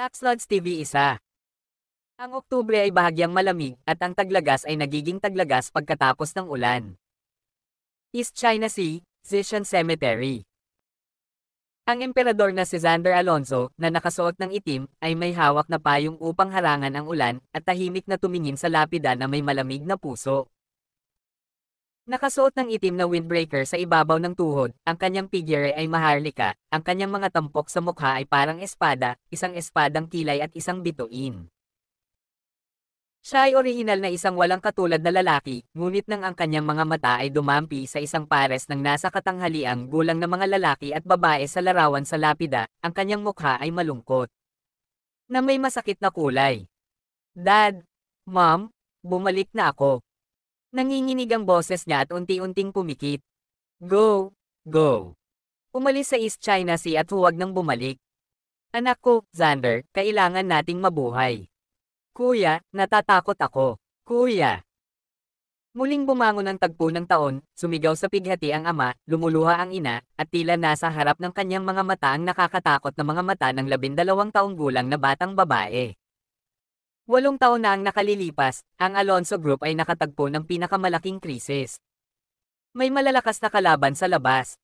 Daxlods TV isa. Ang Oktubre ay bahagyang malamig at ang taglagas ay nagiging taglagas pagkatapos ng ulan. East China Sea, Zishan Cemetery. Ang emperador na si Xander Alonso, na nakasuot ng itim, ay may hawak na payong upang harangan ang ulan at tahimik na tumingin sa lapida na may malamig na puso. Nakasuot ng itim na windbreaker sa ibabaw ng tuhod, ang kanyang figure ay maharlika, ang kanyang mga tampok sa mukha ay parang espada, isang espadang kilay at isang bituin. Siya ay orihinal na isang walang katulad na lalaki, ngunit nang ang kanyang mga mata ay dumampi sa isang pares ng nasa katanghaliang gulang ng mga lalaki at babae sa larawan sa lapida, ang kanyang mukha ay malungkot. Na may masakit na kulay. Dad, Mom, bumalik na ako. Nanginginig ang boses niya at unti-unting pumikit. Go! Go! Umalis sa East China Sea at huwag nang bumalik. Anak ko, Xander, kailangan nating mabuhay. Kuya, natatakot ako. Kuya! Muling bumangon ang tagpo ng taon, sumigaw sa pighati ang ama, lumuluha ang ina, at tila nasa harap ng kanyang mga mata ang nakakatakot na mga mata ng labindalawang taong gulang na batang babae. Walong taon na ang nakalilipas, ang Alonso Group ay nakatagpo ng pinakamalaking krisis. May malalakas na kalaban sa labas.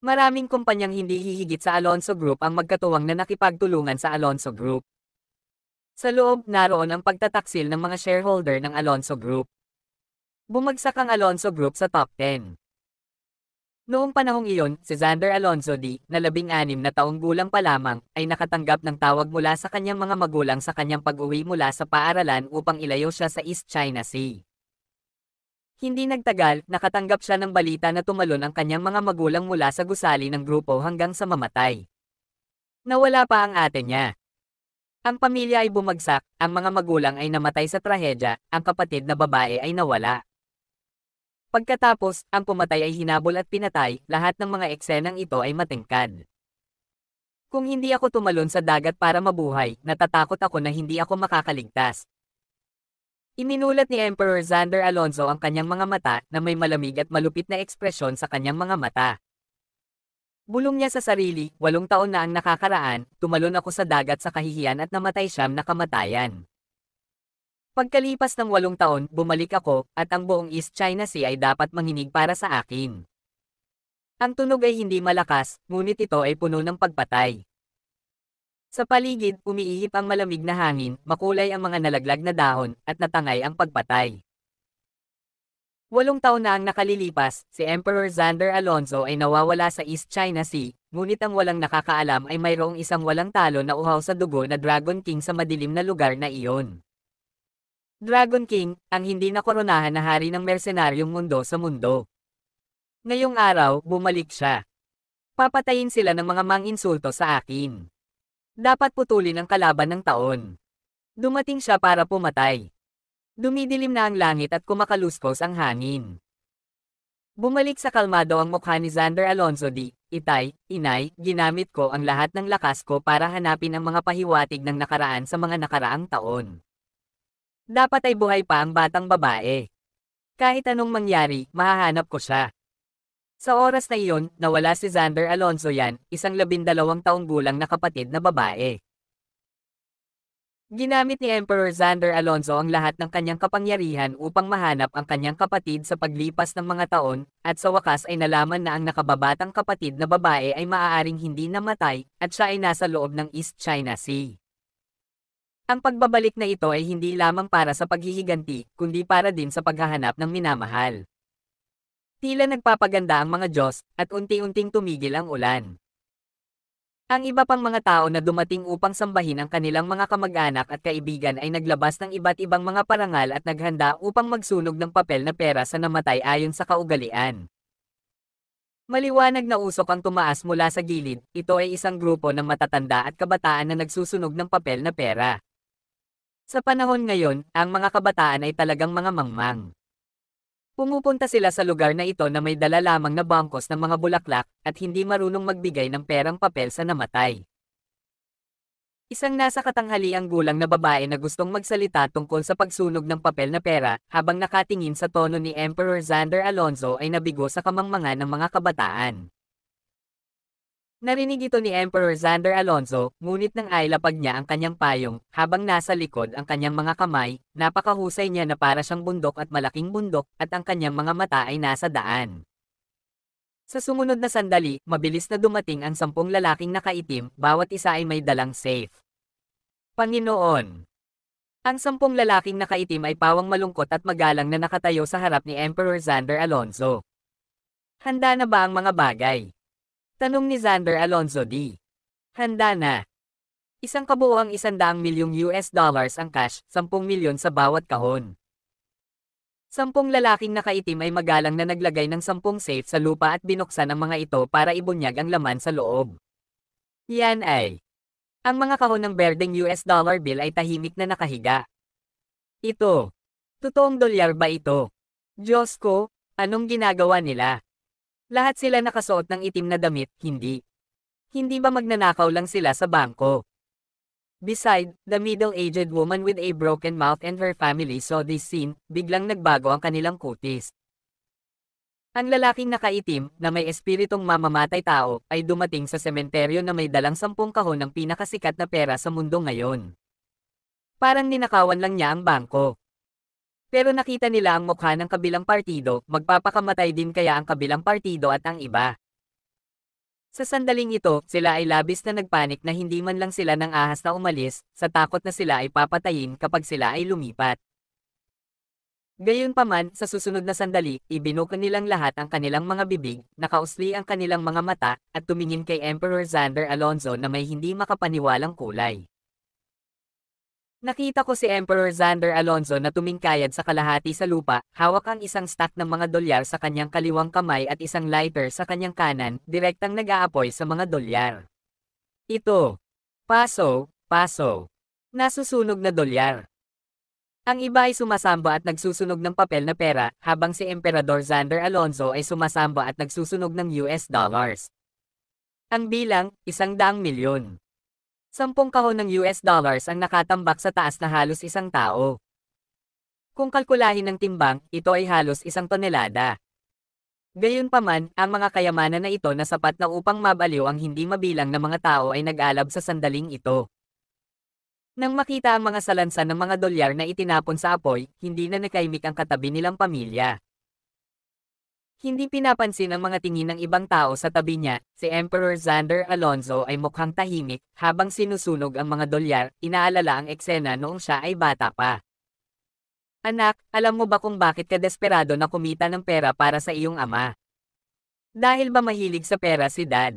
Maraming kumpanyang hindi hihigit sa Alonso Group ang magkatuwang na nakipagtulungan sa Alonso Group. Sa loob naroon ang pagtataksil ng mga shareholder ng Alonso Group. Bumagsak ang Alonso Group sa top 10. Noong panahong iyon, si Xander Alonso D, na labing-anim na taong gulang pa lamang, ay nakatanggap ng tawag mula sa kanyang mga magulang sa kanyang pag-uwi mula sa paaralan upang ilayo siya sa East China Sea. Hindi nagtagal, nakatanggap siya ng balita na tumalon ang kanyang mga magulang mula sa gusali ng grupo hanggang sa mamatay. Nawala pa ang ate niya. Ang pamilya ay bumagsak, ang mga magulang ay namatay sa trahedya, ang kapatid na babae ay nawala. Pagkatapos, ang pumatay ay hinabol at pinatay, lahat ng mga eksenang ito ay matingkad. Kung hindi ako tumalon sa dagat para mabuhay, natatakot ako na hindi ako makakaligtas. Ininulat ni Emperor Xander Alonso ang kanyang mga mata na may malamig at malupit na ekspresyon sa kanyang mga mata. Bulong niya sa sarili, walong taon na ang nakakaraan, tumalon ako sa dagat sa kahihiyan at namatay siyam na kamatayan. Pagkalipas ng walong taon, bumalik ako, at ang buong East China Sea ay dapat manginig para sa akin. Ang tunog ay hindi malakas, ngunit ito ay puno ng pagpatay. Sa paligid, umiihip ang malamig na hangin, makulay ang mga nalaglag na dahon, at natangay ang pagpatay. Walong taon na ang nakalilipas, si Emperor Xander Alonso ay nawawala sa East China Sea, ngunit ang walang nakakaalam ay mayroong isang walang talo na uhaw sa dugo na Dragon King sa madilim na lugar na iyon. Dragon King, ang hindi nakoronahan na hari ng mersenaryong mundo sa mundo. Ngayong araw, bumalik siya. Papatayin sila ng mga manginsulto sa akin. Dapat putulin ang kalaban ng taon. Dumating siya para pumatay. Dumidilim na ang langit at kumakaluskos ang hangin. Bumalik sa kalmado ang mukha ni Xander Alonso di, Itay, Inay, ginamit ko ang lahat ng lakas ko para hanapin ang mga pahiwatig ng nakaraan sa mga nakaraang taon. Dapat ay buhay pa ang batang babae. Kahit anong mangyari, mahahanap ko siya. Sa oras na iyon, nawala si Xander Alonzo yan, isang labindalawang taong gulang na kapatid na babae. Ginamit ni Emperor Xander Alonzo ang lahat ng kanyang kapangyarihan upang mahanap ang kanyang kapatid sa paglipas ng mga taon, at sa wakas ay nalaman na ang nakababatang kapatid na babae ay maaaring hindi namatay, at siya ay nasa loob ng East China Sea. Ang pagbabalik na ito ay hindi lamang para sa paghihiganti, kundi para din sa paghahanap ng minamahal. Tila nagpapaganda ang mga Diyos, at unti-unting tumigil ang ulan. Ang iba pang mga tao na dumating upang sambahin ang kanilang mga kamag-anak at kaibigan ay naglabas ng iba't ibang mga parangal at naghanda upang magsunog ng papel na pera sa namatay ayon sa kaugalian. Maliwanag na usok ang tumaas mula sa gilid, ito ay isang grupo ng matatanda at kabataan na nagsusunog ng papel na pera. Sa panahon ngayon, ang mga kabataan ay talagang mga mangmang. Pumupunta sila sa lugar na ito na may dala lamang na bangkos ng mga bulaklak at hindi marunong magbigay ng perang papel sa namatay. Isang nasa katanghali ang gulang na babae na gustong magsalita tungkol sa pagsunog ng papel na pera habang nakatingin sa tono ni Emperor Xander Alonso ay nabigo sa kamangmangan ng mga kabataan. Narinig ito ni Emperor Xander Alonso, ngunit nang ailapag niya ang kanyang payong, habang nasa likod ang kanyang mga kamay, napakahusay niya na para siyang bundok at malaking bundok, at ang kanyang mga mata ay nasa daan. Sa sumunod na sandali, mabilis na dumating ang sampung lalaking nakaitim, bawat isa ay may dalang safe. Panginoon! Ang sampung lalaking nakaitim ay pawang malungkot at magalang na nakatayo sa harap ni Emperor Xander Alonso. Handa na ba ang mga bagay? Tanong ni Xander Alonso D. Handa na. Isang kabuoang isandaang milyong US dollars ang cash, 10 milyon sa bawat kahon. Sampung lalaking nakaitim ay magalang na naglagay ng sampung safe sa lupa at binuksan ang mga ito para ibunyag ang laman sa loob. Yan ay. Ang mga kahon ng berdeng US dollar bill ay tahimik na nakahiga. Ito. Totoong dolyar ba ito? Diyos ko, anong ginagawa nila? Lahat sila nakasuot ng itim na damit, hindi. Hindi ba magnanakaw lang sila sa bangko? Beside, the middle-aged woman with a broken mouth and her family saw this scene, biglang nagbago ang kanilang kutis. Ang lalaking nakaitim, na may espiritong mamamatay tao, ay dumating sa sementeryo na may dalang sampung kahon ng pinakasikat na pera sa mundo ngayon. Parang ninakawan lang niya ang bangko. Pero nakita nila ang mukha ng kabilang partido, magpapakamatay din kaya ang kabilang partido at ang iba. Sa sandaling ito, sila ay labis na nagpanik na hindi man lang sila ng ahas na umalis, sa takot na sila ay papatayin kapag sila ay lumipat. Gayunpaman, sa susunod na sandali, ibinukan nilang lahat ang kanilang mga bibig, nakausli ang kanilang mga mata, at tumingin kay Emperor Xander Alonso na may hindi makapaniwalang kulay. Nakita ko si Emperor Xander Alonso na tumingkayad sa kalahati sa lupa, hawak ang isang stack ng mga dolyar sa kanyang kaliwang kamay at isang lighter sa kanyang kanan, direktang nag-aapoy sa mga dolyar. Ito. Paso, paso. Nasusunog na dolyar. Ang iba ay sumasamba at nagsusunog ng papel na pera, habang si Emperador Xander Alonso ay sumasamba at nagsusunog ng US dollars. Ang bilang, isang daang milyon. Sampung kahon ng US dollars ang nakatambak sa taas na halos isang tao. Kung kalkulahin ng timbang, ito ay halos isang tonelada. Gayunpaman, ang mga kayamanan na ito na sapat na upang mabaliw ang hindi mabilang na mga tao ay nag-alab sa sandaling ito. Nang makita ang mga salansan ng mga dolyar na itinapon sa apoy, hindi na nakaimik ang katabi nilang pamilya. Hindi pinapansin ang mga tingin ng ibang tao sa tabi niya, si Emperor Xander Alonso ay mukhang tahimik, habang sinusunog ang mga dolyar, inaalala ang eksena noong siya ay bata pa. Anak, alam mo ba kung bakit ka desperado na kumita ng pera para sa iyong ama? Dahil ba mahilig sa pera si dad?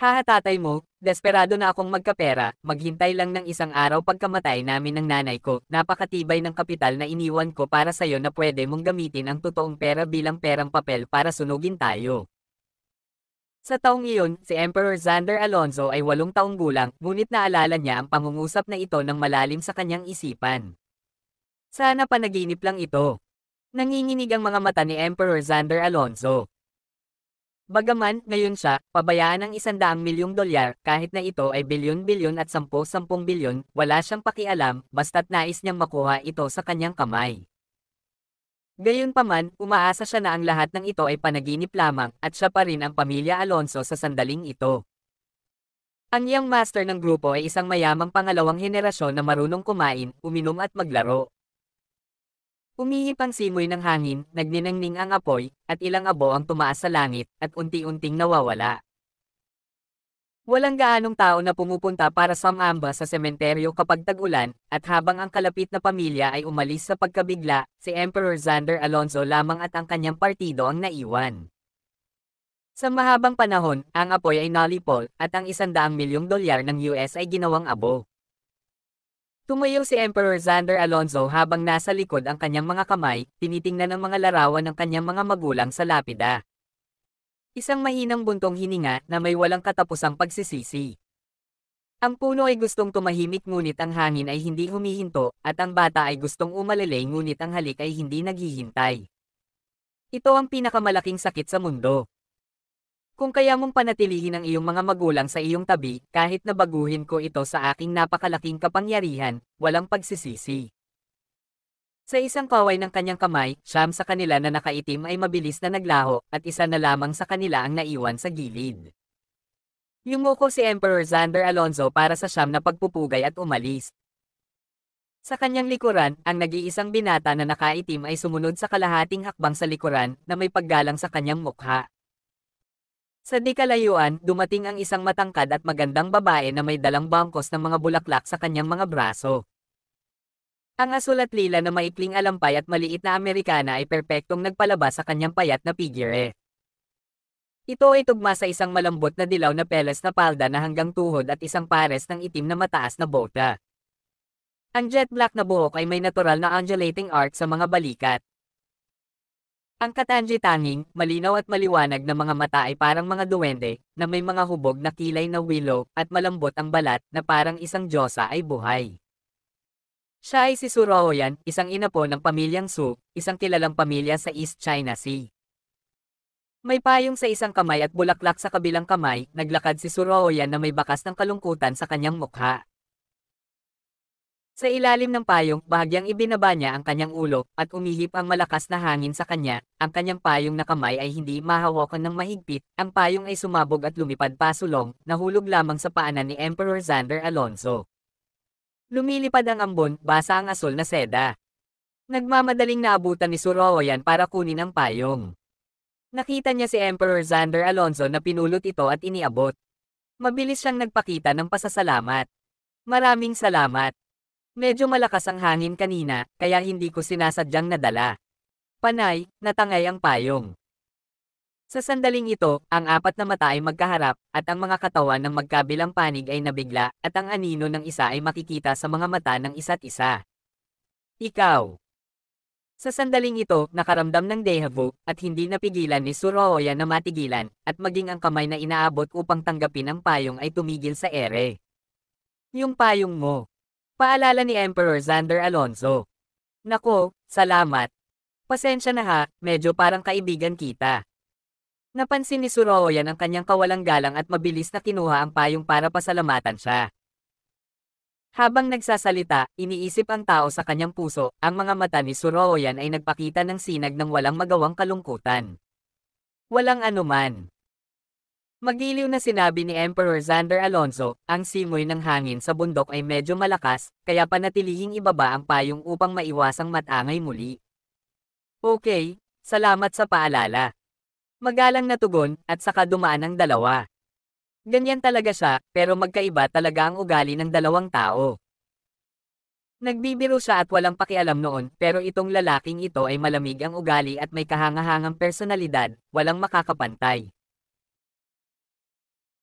Haha tatay mo, desperado na akong magkapera, maghintay lang ng isang araw pagkamatay namin ng nanay ko, napakatibay ng kapital na iniwan ko para sa'yo na pwede mong gamitin ang totoong pera bilang perang papel para sunugin tayo. Sa taong iyon, si Emperor Xander Alonso ay walong taong gulang, ngunit naalala niya ang pangungusap na ito ng malalim sa kanyang isipan. Sana panaginip lang ito. Nanginginig ang mga mata ni Emperor Xander Alonso. Bagaman, ngayon siya, pabayaan ng isandaang milyong dolyar, kahit na ito ay bilyon-bilyon at sampu-sampung bilyon, wala siyang pakialam, basta't nais niyang makuha ito sa kanyang kamay. Gayunpaman, umaasa siya na ang lahat ng ito ay panaginip lamang, at siya pa rin ang pamilya Alonso sa sandaling ito. Ang young master ng grupo ay isang mayamang pangalawang henerasyon na marunong kumain, uminom at maglaro. Umihip ang simoy ng hangin, nagninangning ang apoy, at ilang abo ang tumaas sa langit, at unti-unting nawawala. Walang gaanong tao na pumupunta para sumamba sa sementeryo kapag tag-ulan, at habang ang kalapit na pamilya ay umalis sa pagkabigla, si Emperor Xander Alonso lamang at ang kanyang partido ang naiwan. Sa mahabang panahon, ang apoy ay nalipol, at ang isandaang milyong dolyar ng US ay ginawang abo. Tumayo si Emperor Xander Alonso habang nasa likod ang kanyang mga kamay, tinitingnan ang mga larawan ng kanyang mga magulang sa lapida. Isang mahinang buntong hininga na may walang katapusang pagsisisi. Ang puno ay gustong tumahimik ngunit ang hangin ay hindi humihinto, at ang bata ay gustong umalalay ngunit ang halik ay hindi naghihintay. Ito ang pinakamalaking sakit sa mundo. Kung kaya mong panatilihin ang iyong mga magulang sa iyong tabi, kahit na baguhin ko ito sa aking napakalaking kapangyarihan, walang pagsisisi. Sa isang kaway ng kanyang kamay, siyam sa kanila na nakaitim ay mabilis na naglaho, at isa na lamang sa kanila ang naiwan sa gilid. Yumuko si Emperor Xander Alonso para sa siyam na pagpupugay at umalis. Sa kanyang likuran, ang nag-iisang binata na nakaitim ay sumunod sa kalahating hakbang sa likuran na may paggalang sa kanyang mukha. Sa di kalayuan, dumating ang isang matangkad at magandang babae na may dalang bangkos ng mga bulaklak sa kanyang mga braso. Ang asul at lila na maikling alampay at maliit na Amerikana ay perpektong nagpalabas sa kanyang payat na figure. Ito ay tugma sa isang malambot na dilaw na peles na palda na hanggang tuhod at isang pares ng itim na mataas na bota. Ang jet black na buhok ay may natural na undulating arc sa mga balikat. Ang katanji-tanging, malinaw at maliwanag na mga mata ay parang mga duwende, na may mga hubog na kilay na willow, at malambot ang balat, na parang isang diyosa ay buhay. Siya ay si Suraoyan, isang ina po ng pamilyang Su, isang kilalang pamilya sa East China Sea. May payong sa isang kamay at bulaklak sa kabilang kamay, naglakad si Suraoyan na may bakas ng kalungkutan sa kanyang mukha. Sa ilalim ng payong, bahagyang ibinaba niya ang kanyang ulo, at umihip ang malakas na hangin sa kanya, ang kanyang payong na kamay ay hindi mahawakan ng mahigpit, ang payong ay sumabog at lumipad pasulong, nahulog lamang sa paanan ni Emperor Xander Alonso. Lumilipad ang ambon, basa ang asol na seda. Nagmamadaling naabutan ni Suroyan para kunin ang payong. Nakita niya si Emperor Xander Alonso na pinulot ito at iniabot. Mabilis siyang nagpakita ng pasasalamat. Maraming salamat. Medyo malakas ang hangin kanina, kaya hindi ko sinasadyang nadala. Panay, natangay ang payong. Sa sandaling ito, ang apat na mata ay magkaharap, at ang mga katawan ng magkabilang panig ay nabigla, at ang anino ng isa ay makikita sa mga mata ng isa't isa. Ikaw. Sa sandaling ito, nakaramdam ng deja vu, at hindi napigilan ni Surooya na matigilan, at maging ang kamay na inaabot upang tanggapin ang payong ay tumigil sa ere. Yung payong mo. Paalala ni Emperor Xander Alonso. Nako, salamat. Pasensya na ha, medyo parang kaibigan kita. Napansin ni Surooyan ang kanyang kawalang galang at mabilis na kinuha ang payong para pasalamatan siya. Habang nagsasalita, iniisip ang tao sa kanyang puso, ang mga mata ni Surooyan ay nagpakita ng sinag ng walang magawang kalungkutan. Walang anuman. Magiliw na sinabi ni Emperor Xander Alonso, ang simoy ng hangin sa bundok ay medyo malakas, kaya panatilihing ibaba ang payong upang maiwasang matangay muli. Okay, salamat sa paalala. Magalang na tugon, at saka dumaan ang dalawa. Ganyan talaga siya, pero magkaiba talaga ang ugali ng dalawang tao. Nagbibiro siya at walang pakialam noon, pero itong lalaking ito ay malamig ang ugali at may kahangahangang personalidad, walang makakapantay.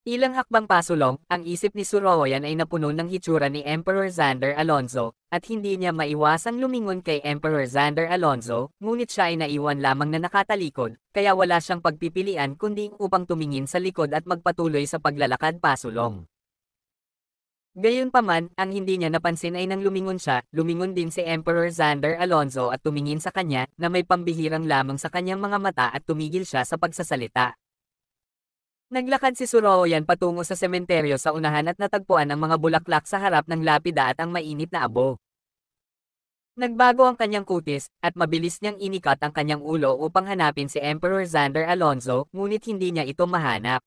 Ilang hakbang pasulong, ang isip ni Suroyan ay napuno ng hitsura ni Emperor Xander Alonso, at hindi niya maiwasang lumingon kay Emperor Xander Alonso, ngunit siya ay naiwan lamang na nakatalikod, kaya wala siyang pagpipilian kundi upang tumingin sa likod at magpatuloy sa paglalakad pasulong. Gayunpaman, ang hindi niya napansin ay nang lumingon siya, lumingon din si Emperor Xander Alonso at tumingin sa kanya, na may pambihirang lamang sa kanyang mga mata at tumigil siya sa pagsasalita. Naglakad si Suroyan patungo sa sementeryo sa unahan at natagpuan ang mga bulaklak sa harap ng lapida at ang mainit na abo. Nagbago ang kanyang kutis, at mabilis niyang inikat ang kanyang ulo upang hanapin si Emperor Xander Alonso, ngunit hindi niya ito mahanap.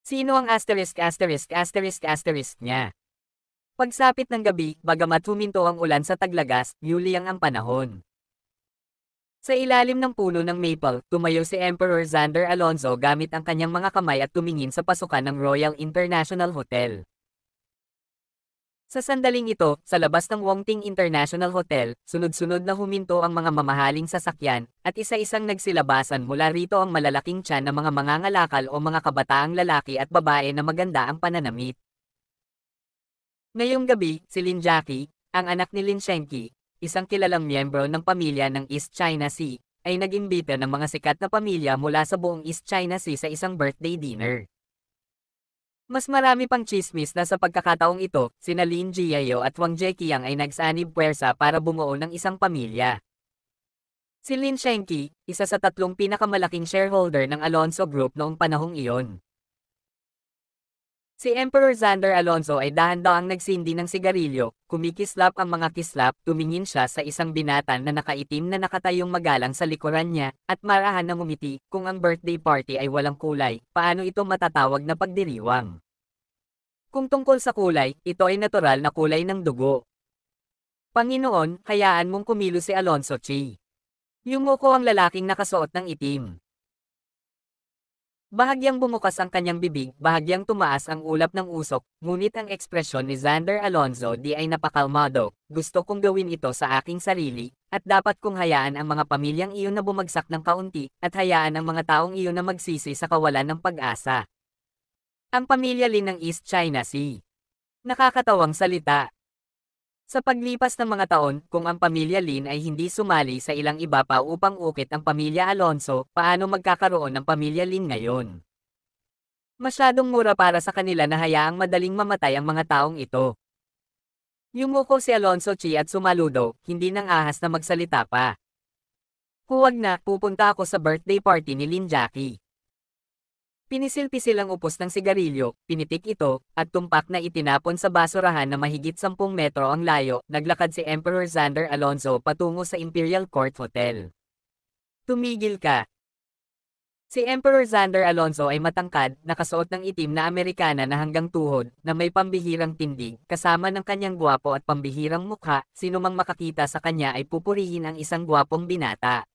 Sino ang asterisk asterisk asterisk asterisk niya? Pagsapit ng gabi, bagamat huminto ang ulan sa taglagas, yuli ang panahon. Sa ilalim ng pulo ng maple, tumayo si Emperor Xander Alonso gamit ang kanyang mga kamay at tumingin sa pasukan ng Royal International Hotel. Sa sandaling ito, sa labas ng Wongting International Hotel, sunod-sunod na huminto ang mga mamahaling sasakyan, at isa-isang nagsilabasan mula rito ang malalaking tiyan ng mga mangangalakal o mga kabataang lalaki at babae na maganda ang pananamit. Ngayong gabi, si Lin Jackie, ang anak ni Lin Shenki, isang kilalang miyembro ng pamilya ng East China Sea, ay nag-imbita ng mga sikat na pamilya mula sa buong East China Sea sa isang birthday dinner. Mas marami pang chismis na sa pagkakataong ito, sina Lin Jiayo at Wang Jiekiang ay nagsanib puwersa para bumuo ng isang pamilya. Si Lin Shenki, isa sa tatlong pinakamalaking shareholder ng Alonso Group noong panahong iyon. Si Emperor Xander Alonso ay dahan-daang nagsindi ng sigarilyo, kumikislap ang mga kislap, tumingin siya sa isang binatan na nakaitim na nakatayong magalang sa likuran niya, at marahan na ngumiti, kung ang birthday party ay walang kulay, paano ito matatawag na pagdiriwang? Kung tungkol sa kulay, ito ay natural na kulay ng dugo. Panginoon, hayaan mong kumilo si Alonso Chi. Yumuko ang lalaking nakasuot ng itim. Bahagyang bumukas ang kanyang bibig, bahagyang tumaas ang ulap ng usok, ngunit ang ekspresyon ni Xander Alonso di ay napakalmado. Gusto kong gawin ito sa aking sarili, at dapat kong hayaan ang mga pamilyang iyon na bumagsak ng kaunti, at hayaan ang mga taong iyon na magsisi sa kawalan ng pag-asa. Ang pamilya Lin ng East China Sea. Nakakatawang salita, sa paglipas ng mga taon, kung ang pamilya Lin ay hindi sumali sa ilang iba pa upang ukit ang pamilya Alonso, paano magkakaroon ng pamilya Lin ngayon? Masyadong mura para sa kanila na hayaang madaling mamatay ang mga taong ito. Yumuko si Alonso Chi at sumaludo, hindi nang ahas na magsalita pa. Huwag na, pupunta ako sa birthday party ni Lin Jackie. Pinisil-pisil ang upos ng sigarilyo, pinitik ito, at tumpak na itinapon sa basurahan na mahigit 10 metro ang layo, naglakad si Emperor Xander Alonso patungo sa Imperial Court Hotel. Tumigil ka, Si Emperor Xander Alonso ay matangkad, nakasuot ng itim na Amerikana na hanggang tuhod, na may pambihirang tindig, kasama ng kanyang guwapo at pambihirang mukha, sino mang makakita sa kanya ay pupurihin ang isang guwapong binata.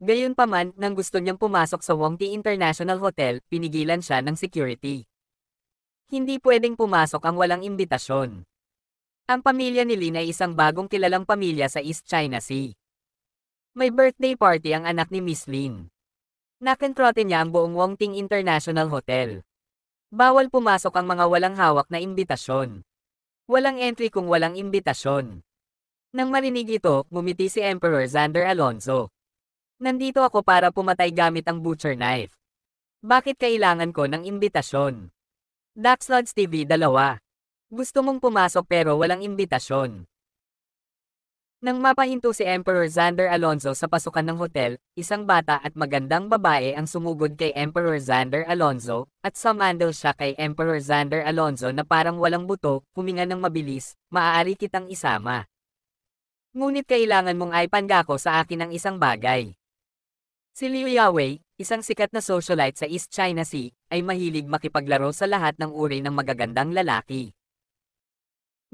Gayunpaman, nang gusto niyang pumasok sa Wong Wongti International Hotel, pinigilan siya ng security. Hindi pwedeng pumasok ang walang imbitasyon. Ang pamilya ni Lin ay isang bagong kilalang pamilya sa East China Sea. May birthday party ang anak ni Miss Lin. Nakentrote niya ang buong Wong Ting International Hotel. Bawal pumasok ang mga walang hawak na imbitasyon. Walang entry kung walang imbitasyon. Nang marinig ito, gumiti si Emperor Xander Alonso. Nandito ako para pumatay gamit ang butcher knife. Bakit kailangan ko ng imbitasyon? Daxlods TV 2. Gusto mong pumasok pero walang imbitasyon. Nang mapahinto si Emperor Xander Alonso sa pasukan ng hotel, isang bata at magandang babae ang sumugod kay Emperor Xander Alonso, at samandal siya kay Emperor Xander Alonso na parang walang buto, huminga ng mabilis, maaari kitang isama. Ngunit kailangan mong ay ipangako sa akin ang isang bagay. Si Liu Yawei, isang sikat na socialite sa East China Sea, ay mahilig makipaglaro sa lahat ng uri ng magagandang lalaki.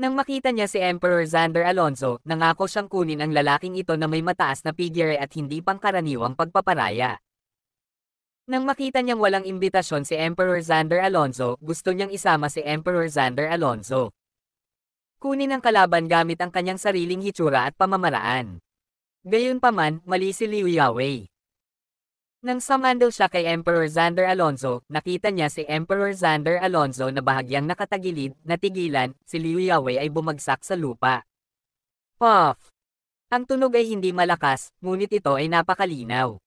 Nang makita niya si Emperor Xander Alonso, nangako siyang kunin ang lalaking ito na may mataas na figure at hindi pangkaraniwang pagpaparaya. Nang makita niyang walang imbitasyon si Emperor Xander Alonso, gusto niyang isama si Emperor Xander Alonso. Kunin ang kalaban gamit ang kanyang sariling hitsura at pamamaraan. Gayunpaman, mali si Liu Yawei. Nang sumandal siya kay Emperor Xander Alonso, nakita niya si Emperor Xander Alonso na bahagyang nakatagilid, natigilan, si Liu Yawe ay bumagsak sa lupa. Puff! Ang tunog ay hindi malakas, ngunit ito ay napakalinaw.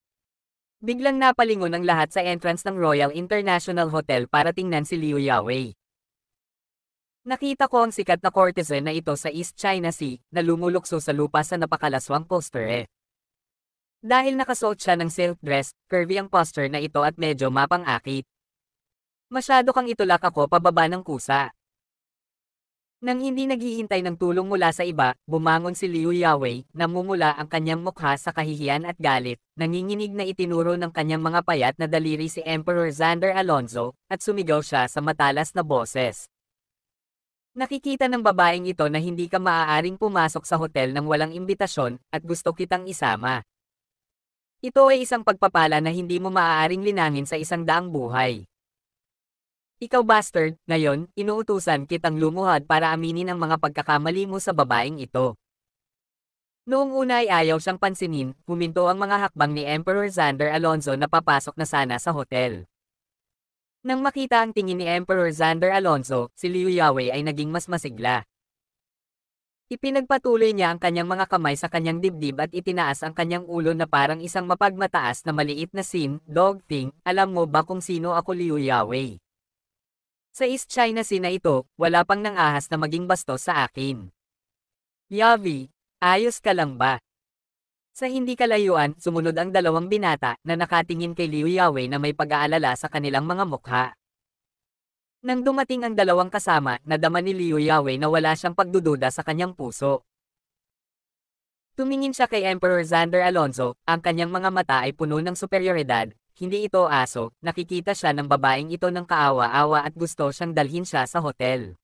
Biglang napalingon ang lahat sa entrance ng Royal International Hotel para tingnan si Liu Yawe. Nakita ko ang sikat na courtesan na ito sa East China Sea na lumulukso sa lupa sa napakalaswang poster eh. Dahil nakasuot siya ng silk dress, curvy ang posture na ito at medyo mapang-akit. Masyado kang itulak ako pababa ng kusa. Nang hindi naghihintay ng tulong mula sa iba, bumangon si Liu Yawei, namumula ang kanyang mukha sa kahihiyan at galit, nanginginig na itinuro ng kanyang mga payat na daliri si Emperor Xander Alonso, at sumigaw siya sa matalas na boses. Nakikita ng babaeng ito na hindi ka maaaring pumasok sa hotel nang walang imbitasyon, at gusto kitang isama. Ito ay isang pagpapala na hindi mo maaaring linangin sa isang daang buhay. Ikaw bastard, ngayon, inuutusan kitang lumuhad para aminin ang mga pagkakamali mo sa babaeng ito. Noong una ay ayaw siyang pansinin, huminto ang mga hakbang ni Emperor Xander Alonso na papasok na sana sa hotel. Nang makita ang tingin ni Emperor Xander Alonso, si Liu Yawei ay naging mas masigla. Ipinagpatuloy niya ang kanyang mga kamay sa kanyang dibdib at itinaas ang kanyang ulo na parang isang mapagmataas na maliit na sim, dog thing, alam mo ba kung sino ako Liu Yawei? Sa East China Sea na ito, wala pang nangahas na maging bastos sa akin. Yavi, ayos ka lang ba? Sa hindi kalayuan, sumunod ang dalawang binata na nakatingin kay Liu Yawei na may pag-aalala sa kanilang mga mukha. Nang dumating ang dalawang kasama, nadama ni Liu Yawei na wala siyang pagdududa sa kanyang puso. Tumingin siya kay Emperor Xander Alonso, ang kanyang mga mata ay puno ng superioridad, hindi ito aso, nakikita siya ng babaeng ito ng kaawa-awa at gusto siyang dalhin siya sa hotel.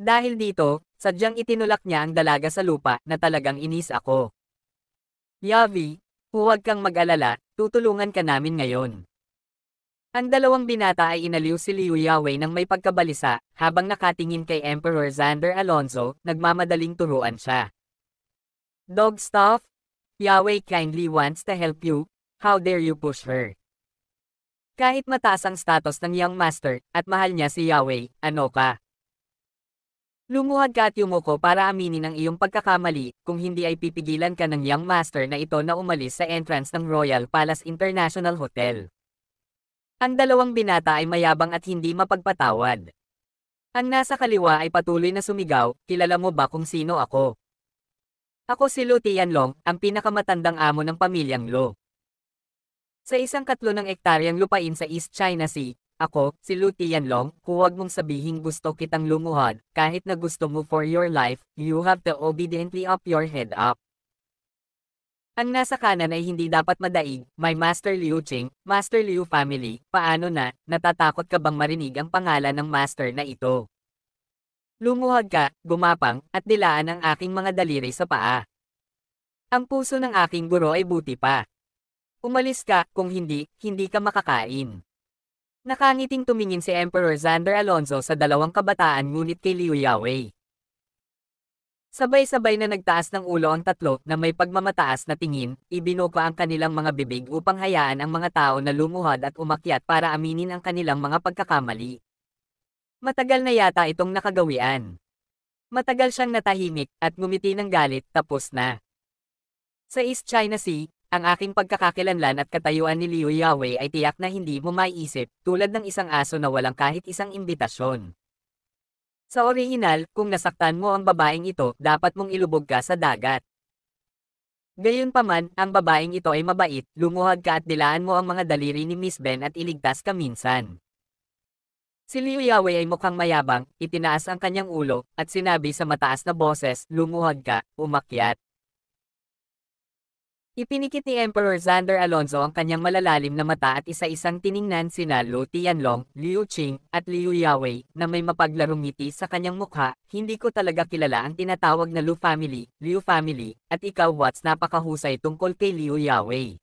Dahil dito, sadyang itinulak niya ang dalaga sa lupa na talagang inis ako. Yavi, huwag kang mag-alala, tutulungan ka namin ngayon. Ang dalawang binata ay inaliw si Liu Yaowei ng may pagkabalisa, habang nakatingin kay Emperor Xander Alonso, nagmamadaling turuan siya. Dog stuff? Yaowei kindly wants to help you, how dare you push her? Kahit mataas ang status ng young master, at mahal niya si Yaowei, ano ka? Lumuhad ka at yumuko para aminin ang iyong pagkakamali, kung hindi ay pipigilan ka ng young master na ito na umalis sa entrance ng Royal Palace International Hotel. Ang dalawang binata ay mayabang at hindi mapagpatawad. Ang nasa kaliwa ay patuloy na sumigaw, kilala mo ba kung sino ako? Ako si Lu Tianlong, ang pinakamatandang amo ng pamilyang Lu. Sa isang katlo ng ektaryang lupain sa East China Sea, ako, si Lu Tianlong, huwag mong sabihin gusto kitang lumuhod, kahit na gusto mo for your life, you have to obediently up your head up. Ang nasa kanan ay hindi dapat madaig, may Master Liu Ching, Master Liu Family, paano na, natatakot ka bang marinig ang pangalan ng master na ito? Lumuhag ka, gumapang, at dilaan ang aking mga daliri sa paa. Ang puso ng aking guro ay buti pa. Umalis ka, kung hindi, hindi ka makakain. Nakangiting tumingin si Emperor Xander Alonso sa dalawang kabataan ngunit kay Liu Yaowei. Sabay-sabay na nagtaas ng ulo ang tatlo na may pagmamataas na tingin, ibinuka ang kanilang mga bibig upang hayaan ang mga tao na lumuhad at umakyat para aminin ang kanilang mga pagkakamali. Matagal na yata itong nakagawian. Matagal siyang natahimik at ngumiti ng galit tapos na. Sa East China Sea, ang aking pagkakakilanlan at katayuan ni Liu Yahweh ay tiyak na hindi mo maiisip tulad ng isang aso na walang kahit isang imbitasyon. Sa orihinal, kung nasaktan mo ang babaeng ito, dapat mong ilubog ka sa dagat. Gayunpaman, ang babaeng ito ay mabait, lumuhad ka at dilaan mo ang mga daliri ni Miss Ben at iligtas ka minsan. Si Liu Yawe ay mukhang mayabang, itinaas ang kanyang ulo, at sinabi sa mataas na boses, lumuhad ka, umakyat. Ipinikit ni Emperor Xander Alonso ang kanyang malalalim na mata at isa-isang tiningnan sina Lu Tianlong, Liu Qing, at Liu Yawei na may mapaglarong ngiti sa kanyang mukha. Hindi ko talaga kilala ang tinatawag na Lu family, Liu family, at ikaw Watts napakahusay tungkol kay Liu Yawei.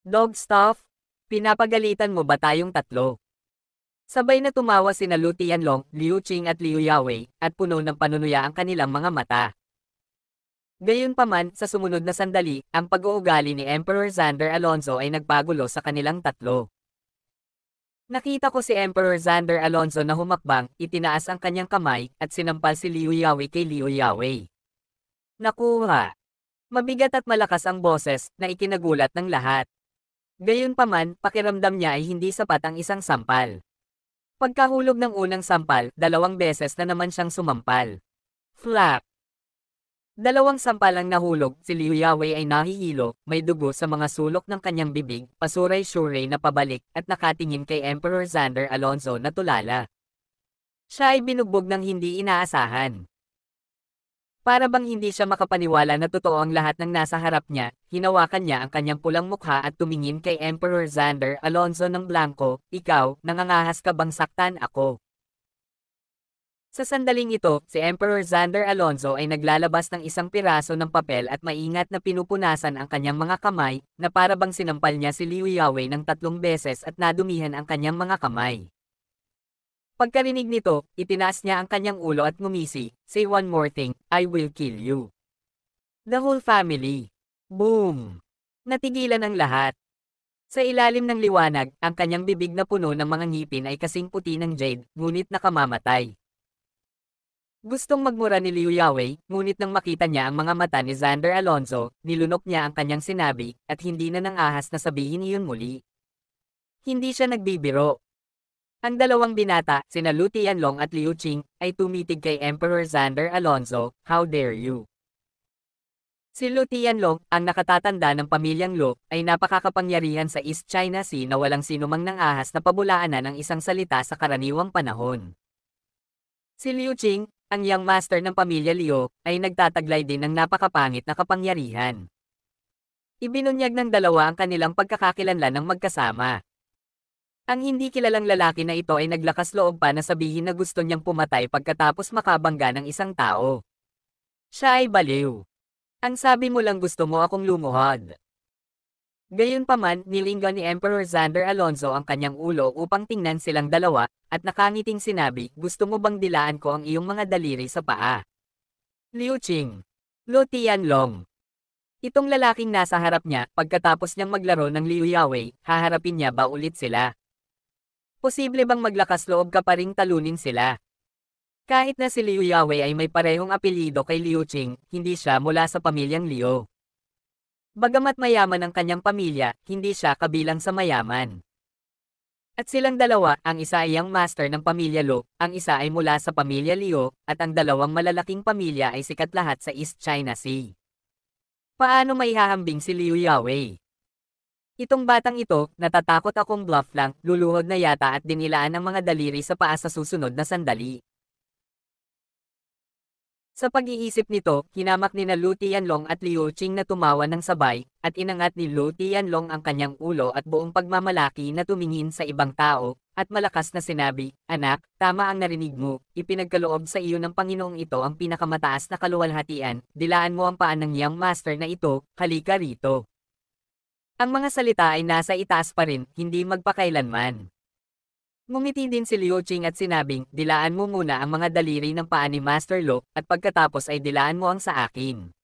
Dog stuff, pinapagalitan mo ba tayong tatlo? Sabay na tumawa sina Lu Tianlong, Liu Qing at Liu Yawei, at puno ng panunuya ang kanilang mga mata. Gayunpaman, sa sumunod na sandali, ang pag-uugali ni Emperor Xander Alonso ay nagpagulo sa kanilang tatlo. Nakita ko si Emperor Xander Alonso na humakbang, itinaas ang kanyang kamay, at sinampal si Liu Yawei kay Liu Yawei. Nakuha! Mabigat at malakas ang boses, na ikinagulat ng lahat. Gayunpaman, pakiramdam niya ay hindi sapat ang isang sampal. Pagkahulog ng unang sampal, dalawang beses na naman siyang sumampal. Flap! Dalawang sampalang nahulog, si Liu Yawei ay nahihilo, may dugo sa mga sulok ng kanyang bibig, pasuray-suray na pabalik, at nakatingin kay Emperor Xander Alonso na tulala. Siya ay binugbog ng hindi inaasahan. Para bang hindi siya makapaniwala na totoo ang lahat ng nasa harap niya, hinawakan niya ang kanyang pulang mukha at tumingin kay Emperor Xander Alonso ng blanco, ikaw, nangangahas ka bang saktan ako? Sa sandaling ito, si Emperor Xander Alonso ay naglalabas ng isang piraso ng papel at maingat na pinupunasan ang kanyang mga kamay, na parabang sinampal niya si Liu Yawe ng tatlong beses at nadumihan ang kanyang mga kamay. Pagkarinig nito, itinaas niya ang kanyang ulo at ngumisi, Say one more thing, I will kill you. The whole family. Boom! Natigilan ang lahat. Sa ilalim ng liwanag, ang kanyang bibig na puno ng mga ngipin ay kasing puti ng jade, ngunit nakamamatay. Gustong magmura ni Liu Yawei, ngunit nang makita niya ang mga mata ni Xander Alonso, nilunok niya ang kanyang sinabi, at hindi na nang ahas na sabihin iyon muli. Hindi siya nagbibiro. Ang dalawang binata, sina Lu Tianlong at Liu Qing, ay tumitig kay Emperor Xander Alonso, how dare you. Si Lu Tianlong, ang nakatatanda ng pamilyang Lu, ay napakakapangyarihan sa East China Sea na walang sinumang nang ahas na pabulaanan ng isang salita sa karaniwang panahon. Si Liu Qing, ang young master ng pamilya Leo ay nagtataglay din ng napakapangit na kapangyarihan. Ibinunyag ng dalawa ang kanilang pagkakakilanlan ng magkasama. Ang hindi kilalang lalaki na ito ay naglakas loob pa na sabihin na gusto niyang pumatay pagkatapos makabangga ng isang tao. Siya ay baliw. Ang sabi mo lang gusto mo akong lumuhod. Gayunpaman, nilingga ni Emperor Xander Alonso ang kanyang ulo upang tingnan silang dalawa, at nakangiting sinabi, gusto mo bang dilaan ko ang iyong mga daliri sa paa? Liu Qing. Lu Tianlong. Itong lalaking nasa harap niya, pagkatapos niyang maglaro ng Liu Yawei, haharapin niya ba ulit sila? Posible bang maglakas loob ka pa ring talunin sila? Kahit na si Liu Yawei ay may parehong apelyido kay Liu Qing, hindi siya mula sa pamilyang Liu. Bagamat mayaman ang kanyang pamilya, hindi siya kabilang sa mayaman. At silang dalawa, ang isa ay ang master ng pamilya Lo, ang isa ay mula sa pamilya Leo, at ang dalawang malalaking pamilya ay sikat lahat sa East China Sea. Paano maihahambing si Liu Yawei? Itong batang ito, natatakot akong bluff lang, luluhod na yata at dinilaan ang mga daliri sa paa sa susunod na sandali. Sa pag-iisip nito, kinamak ni na Lu Tianlong at Liu Qing na tumawa ng sabay, at inangat ni Lu Tianlong ang kanyang ulo at buong pagmamalaki na tumingin sa ibang tao, at malakas na sinabi, Anak, tama ang narinig mo, ipinagkaloob sa iyo ng Panginoong ito ang pinakamataas na kaluwalhatian, dilaan mo ang paan ng Yang master na ito, halika rito. Ang mga salita ay nasa itaas pa rin, hindi magpakailanman. Ngumiti din si Liu Qing at sinabing, dilaan mo muna ang mga daliri ng paa ni Master Lo, at pagkatapos ay dilaan mo ang sa akin.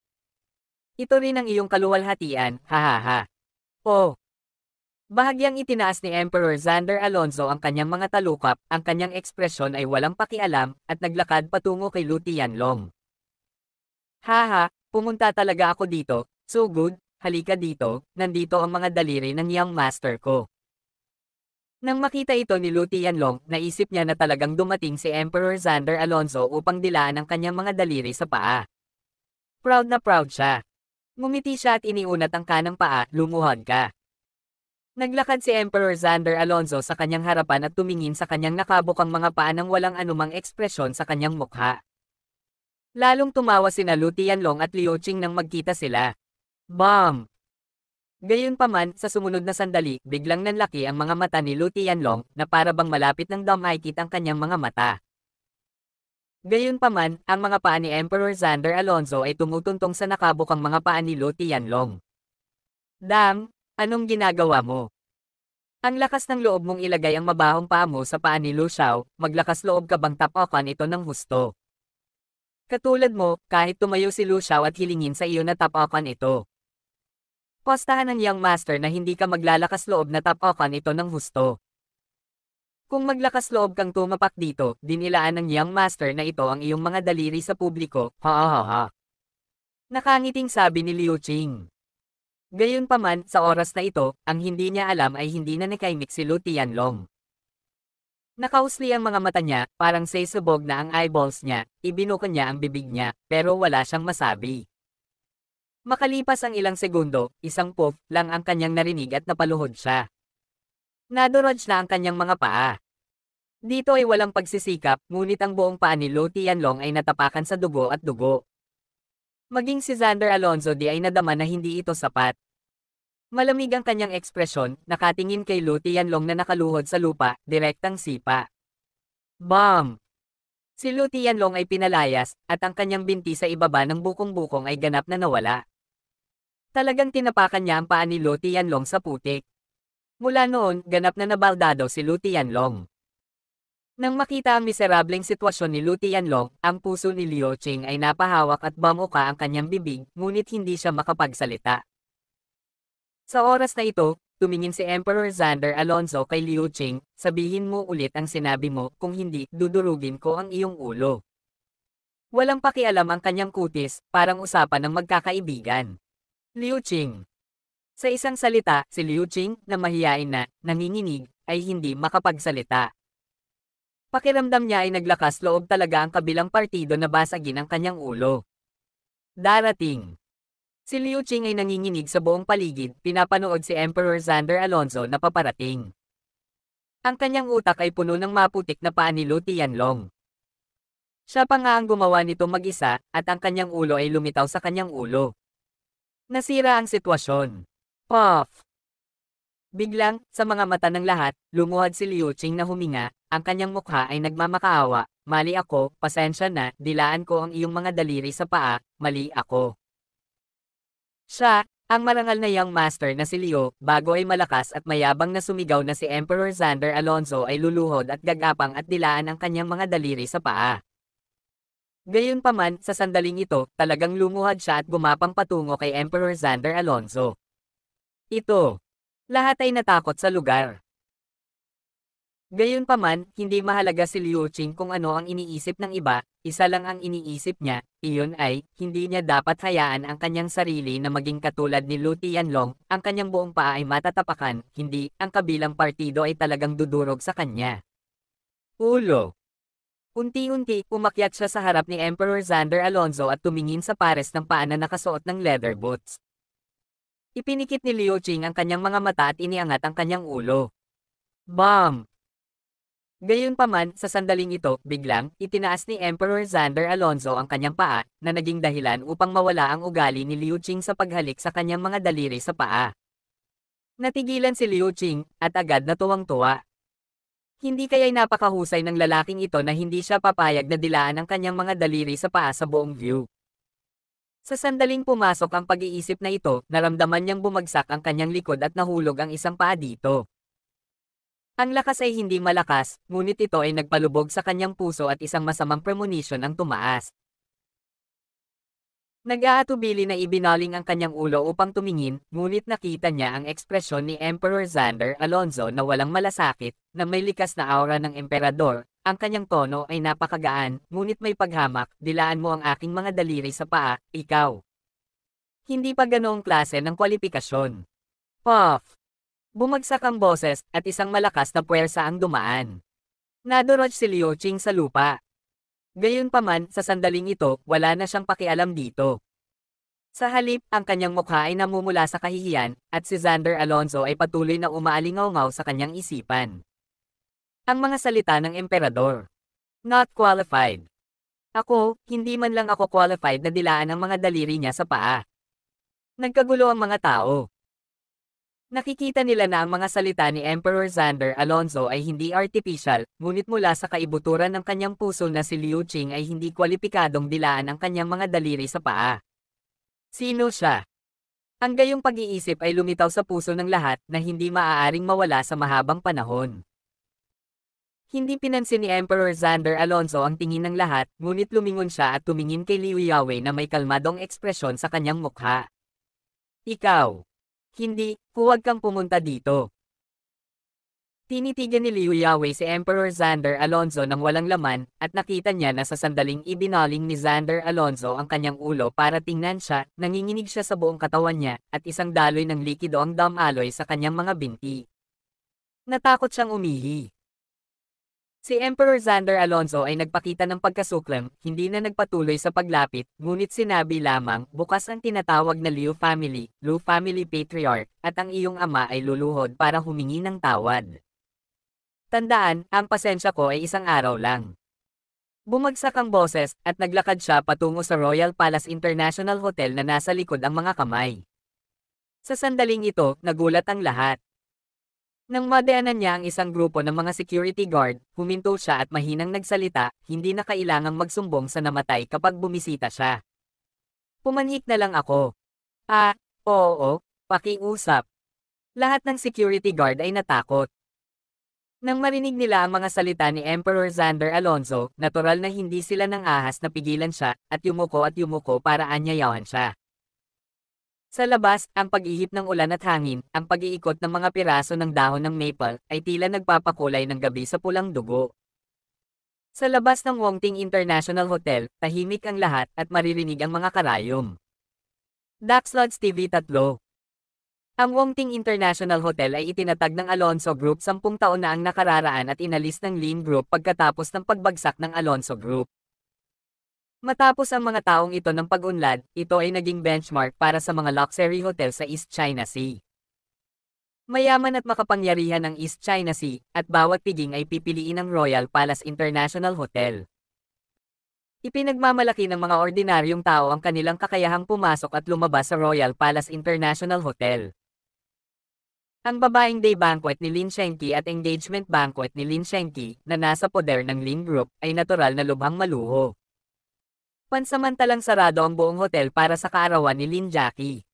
Ito rin ang iyong kaluwalhatian, hahaha. Oh! Bahagyang itinaas ni Emperor Xander Alonso ang kanyang mga talukap, ang kanyang ekspresyon ay walang pakialam, at naglakad patungo kay Lu Tianlong. Haha, pumunta talaga ako dito, so good, halika dito, nandito ang mga daliri ng young master ko. Nang makita ito ni Lutian Long, naisip niya na talagang dumating si Emperor Xander Alonso upang dilaan ang kanyang mga daliri sa paa. Proud na proud siya. Ngumiti siya at iniunat ang kanang paa, lumuhod ka. Naglakad si Emperor Xander Alonso sa kanyang harapan at tumingin sa kanyang nakabukang mga paa nang walang anumang ekspresyon sa kanyang mukha. Lalong tumawa sina Lutian Long at Liu Qing nang magkita sila. Bomb! Gayunpaman, sa sumunod na sandali, biglang nanlaki ang mga mata ni Lu Tianlong, na para bang malapit ng damakit ang kanyang mga mata. Gayunpaman, ang mga paa ni Emperor Xander Alonso ay tumutuntong sa nakabukang mga paa ni Lu Tianlong. Dam, anong ginagawa mo? Ang lakas ng loob mong ilagay ang mabahong paa mo sa paa ni Lu Xiao, maglakas loob ka bang tapakan ito ng husto. Katulad mo, kahit tumayo si Lu Xiao at hilingin sa iyo na tapakan ito. Postahan ng Young Master na hindi ka maglalakas loob na top offan ito ng husto. Kung maglakas loob kang tumapak dito, dinilaan ng Young Master na ito ang iyong mga daliri sa publiko, ha ha ha. ha. Nakangiting sabi ni Liu Qing. Gayunpaman, sa oras na ito, ang hindi niya alam ay hindi na nakaimik si Lu Tianlong. Nakausli ang mga mata niya, parang sesubog na ang eyeballs niya, ibinukan niya ang bibig niya, pero wala siyang masabi. Makalipas ang ilang segundo, isang puff lang ang kanyang narinig at napaluhod siya. Nadurodge na ang kanyang mga paa. Dito ay walang pagsisikap, ngunit ang buong paa ni Lo Tianlong ay natapakan sa dugo at dugo. Maging si Xander Alonso di ay nadama na hindi ito sapat. Malamig ang kanyang ekspresyon, nakatingin kay Lo Tianlong na nakaluhod sa lupa, direktang sipa. Bam! Si Lo Tianlong ay pinalayas, at ang kanyang binti sa ibaba ng bukong-bukong ay ganap na nawala. Talagang tinapakan niya ang paa ni Lutian Long sa putik. Mula noon, ganap na nabaldado si Lutian Long. Nang makita ang miserableng sitwasyon ni Lutian Long, ang puso ni Liu Qing ay napahawak at bamuka ang kanyang bibig, ngunit hindi siya makapagsalita. Sa oras na ito, tumingin si Emperor Xander Alonso kay Liu Qing, sabihin mo ulit ang sinabi mo, kung hindi, dudurugin ko ang iyong ulo. Walang pakialam ang kanyang kutis, parang usapan ng magkakaibigan. Liu Qing Sa isang salita, si Liu Qing, na mahiyain na, nanginginig, ay hindi makapagsalita. Pakiramdam niya ay naglakas loob talaga ang kabilang partido na basagin ang kanyang ulo. Darating Si Liu Qing ay nanginginig sa buong paligid, pinapanood si Emperor Xander Alonso na paparating. Ang kanyang utak ay puno ng maputik na paa Tianlong. Siya pa nga ang gumawa nito mag-isa, at ang kanyang ulo ay lumitaw sa kanyang ulo. Nasira ang sitwasyon. Puff! Biglang, sa mga mata ng lahat, lumuhad si Liu Qing na huminga, ang kanyang mukha ay nagmamakaawa, mali ako, pasensya na, dilaan ko ang iyong mga daliri sa paa, mali ako. Siya, ang marangal na young master na si Liu, bago ay malakas at mayabang na sumigaw na si Emperor Xander Alonso ay luluhod at gagapang at dilaan ang kanyang mga daliri sa paa. Gayunpaman, sa sandaling ito, talagang lumuhad siya at gumapang patungo kay Emperor Xander Alonso. Ito. Lahat ay natakot sa lugar. Gayunpaman, hindi mahalaga si Liu Qing kung ano ang iniisip ng iba, isa lang ang iniisip niya, iyon ay, hindi niya dapat hayaan ang kanyang sarili na maging katulad ni Lu Tianlong, ang kanyang buong paa ay matatapakan, hindi, ang kabilang partido ay talagang dudurog sa kanya. Ulo Unti-unti, umakyat siya sa harap ni Emperor Xander Alonso at tumingin sa pares ng paa na nakasuot ng leather boots. Ipinikit ni Liu Qing ang kanyang mga mata at iniangat ang kanyang ulo. Bam! Gayunpaman, sa sandaling ito, biglang, itinaas ni Emperor Xander Alonso ang kanyang paa, na naging dahilan upang mawala ang ugali ni Liu Qing sa paghalik sa kanyang mga daliri sa paa. Natigilan si Liu Qing, at agad na tuwang-tuwa. Hindi kaya'y napakahusay ng lalaking ito na hindi siya papayag na dilaan ang kanyang mga daliri sa paa sa buong view. Sa sandaling pumasok ang pag-iisip na ito, naramdaman niyang bumagsak ang kanyang likod at nahulog ang isang paa dito. Ang lakas ay hindi malakas, ngunit ito ay nagpalubog sa kanyang puso at isang masamang premonition ang tumaas. Nag-aatubili na ibinaling ang kanyang ulo upang tumingin, ngunit nakita niya ang ekspresyon ni Emperor Xander Alonso na walang malasakit, na may likas na aura ng emperador. Ang kanyang tono ay napakagaan, ngunit may paghamak, dilaan mo ang aking mga daliri sa paa, ikaw. Hindi pa ganoong klase ng kwalifikasyon. Puff! Bumagsak ang boses, at isang malakas na puwersa ang dumaan. Nadurog si Liu Qing sa lupa. Gayunpaman, sa sandaling ito, wala na siyang pakialam dito. Sa halip, ang kanyang mukha ay namumula sa kahihiyan, at si Xander Alonso ay patuloy na umaalingaw sa kanyang isipan. Ang mga salita ng emperador. Not qualified. Ako, hindi man lang ako qualified na dilaan ang mga daliri niya sa paa. Nagkagulo ang mga tao. Nakikita nila na ang mga salita ni Emperor Xander Alonso ay hindi artificial, ngunit mula sa kaibuturan ng kanyang puso na si Liu Qing ay hindi kwalipikadong dilaan ang kanyang mga daliri sa paa. Sino siya? Ang gayong pag-iisip ay lumitaw sa puso ng lahat na hindi maaaring mawala sa mahabang panahon. Hindi pinansin ni Emperor Xander Alonso ang tingin ng lahat, ngunit lumingon siya at tumingin kay Liu Yawei na may kalmadong ekspresyon sa kanyang mukha. Ikaw. Hindi, Huwag kang pumunta dito. Tinitigan ni Liu Yaowei si Emperor Xander Alonso ng walang laman at nakita niya na sa sandaling ibinaling ni Xander Alonso ang kanyang ulo para tingnan siya, nanginginig siya sa buong katawan niya at isang daloy ng likido ang damaloy sa kanyang mga binti. Natakot siyang umihi. Si Emperor Xander Alonso ay nagpakita ng pagkasuklam, hindi na nagpatuloy sa paglapit, ngunit sinabi lamang, bukas ang tinatawag na Liu Family, Liu Family Patriarch, at ang iyong ama ay luluhod para humingi ng tawad. Tandaan, ang pasensya ko ay isang araw lang. Bumagsak ang boses, at naglakad siya patungo sa Royal Palace International Hotel na nasa likod ang mga kamay. Sa sandaling ito, nagulat ang lahat. Nang madaanan niya ang isang grupo ng mga security guard, huminto siya at mahinang nagsalita, hindi na kailangang magsumbong sa namatay kapag bumisita siya. Pumanhik na lang ako. Ah, oo, pakiusap. Lahat ng security guard ay natakot. Nang marinig nila ang mga salita ni Emperor Xander Alonso, natural na hindi sila nang ahas na pigilan siya, at yumuko at yumuko para anyayawan siya. Sa labas, ang pag-ihip ng ulan at hangin, ang pag-iikot ng mga piraso ng dahon ng maple, ay tila nagpapakulay ng gabi sa pulang dugo. Sa labas ng Wongting International Hotel, tahimik ang lahat at maririnig ang mga karayom. Daxlods TV 3 Ang Wongting International Hotel ay itinatag ng Alonso Group 10 taon na ang nakararaan at inalis ng Lean Group pagkatapos ng pagbagsak ng Alonso Group. Matapos ang mga taong ito ng pag-unlad, ito ay naging benchmark para sa mga luxury hotel sa East China Sea. Mayaman at makapangyarihan ang East China Sea, at bawat piging ay pipiliin ng Royal Palace International Hotel. Ipinagmamalaki ng mga ordinaryong tao ang kanilang kakayahang pumasok at lumabas sa Royal Palace International Hotel. Ang babaeng day banquet ni Lin Shenki at engagement banquet ni Lin Shenki, na nasa poder ng Lin Group, ay natural na lubhang maluho. Pansamantalang sarado ang buong hotel para sa kaarawan ni Lin Jackie.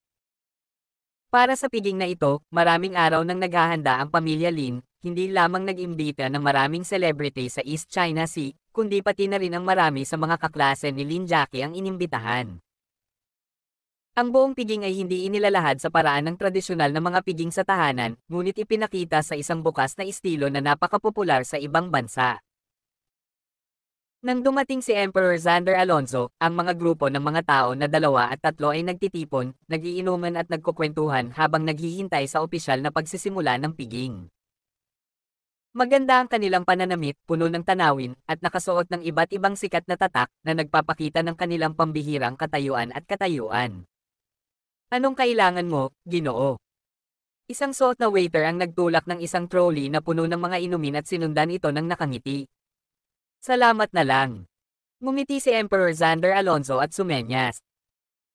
Para sa piging na ito, maraming araw nang naghahanda ang pamilya Lin, hindi lamang nag-imbita ng maraming celebrity sa East China Sea, kundi pati na rin ang marami sa mga kaklase ni Lin Jackie ang inimbitahan. Ang buong piging ay hindi inilalahad sa paraan ng tradisyonal na mga piging sa tahanan, ngunit ipinakita sa isang bukas na estilo na napakapopular sa ibang bansa. Nang dumating si Emperor Xander Alonso, ang mga grupo ng mga tao na dalawa at tatlo ay nagtitipon, nagiinuman at nagkukwentuhan habang naghihintay sa opisyal na pagsisimula ng piging. Maganda ang kanilang pananamit, puno ng tanawin, at nakasuot ng iba't ibang sikat na tatak na nagpapakita ng kanilang pambihirang katayuan at katayuan. Anong kailangan mo, ginoo? Isang suot na waiter ang nagtulak ng isang trolley na puno ng mga inumin at sinundan ito ng nakangiti. Salamat na lang. Ngumiti si Emperor Xander Alonso at sumenyas.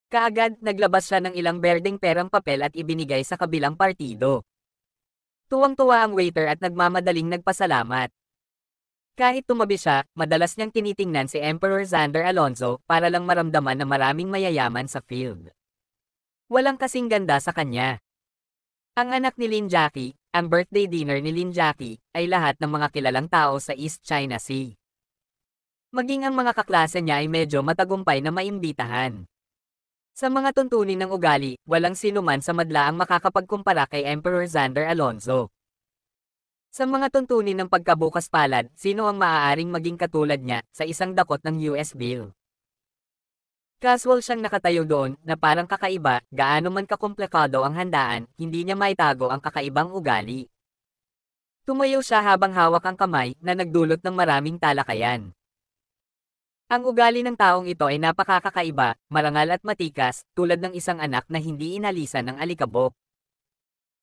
Kaagad, naglabas siya ng ilang berdeng perang papel at ibinigay sa kabilang partido. Tuwang-tuwa ang waiter at nagmamadaling nagpasalamat. Kahit tumabi siya, madalas niyang tinitingnan si Emperor Xander Alonso para lang maramdaman na maraming mayayaman sa field. Walang kasing ganda sa kanya. Ang anak ni Lin Jackie, ang birthday dinner ni Lin Jackie, ay lahat ng mga kilalang tao sa East China Sea. Maging ang mga kaklase niya ay medyo matagumpay na maimbitahan. Sa mga tuntunin ng ugali, walang sinuman sa madla ang makakapagkumpara kay Emperor Xander Alonso. Sa mga tuntunin ng pagkabukas palad, sino ang maaaring maging katulad niya sa isang dakot ng US bill? Casual siyang nakatayo doon na parang kakaiba, gaano man kakomplikado ang handaan, hindi niya maitago ang kakaibang ugali. Tumayo siya habang hawak ang kamay na nagdulot ng maraming talakayan. Ang ugali ng taong ito ay napakakakaiba, marangal at matikas, tulad ng isang anak na hindi inalisan ng alikabok.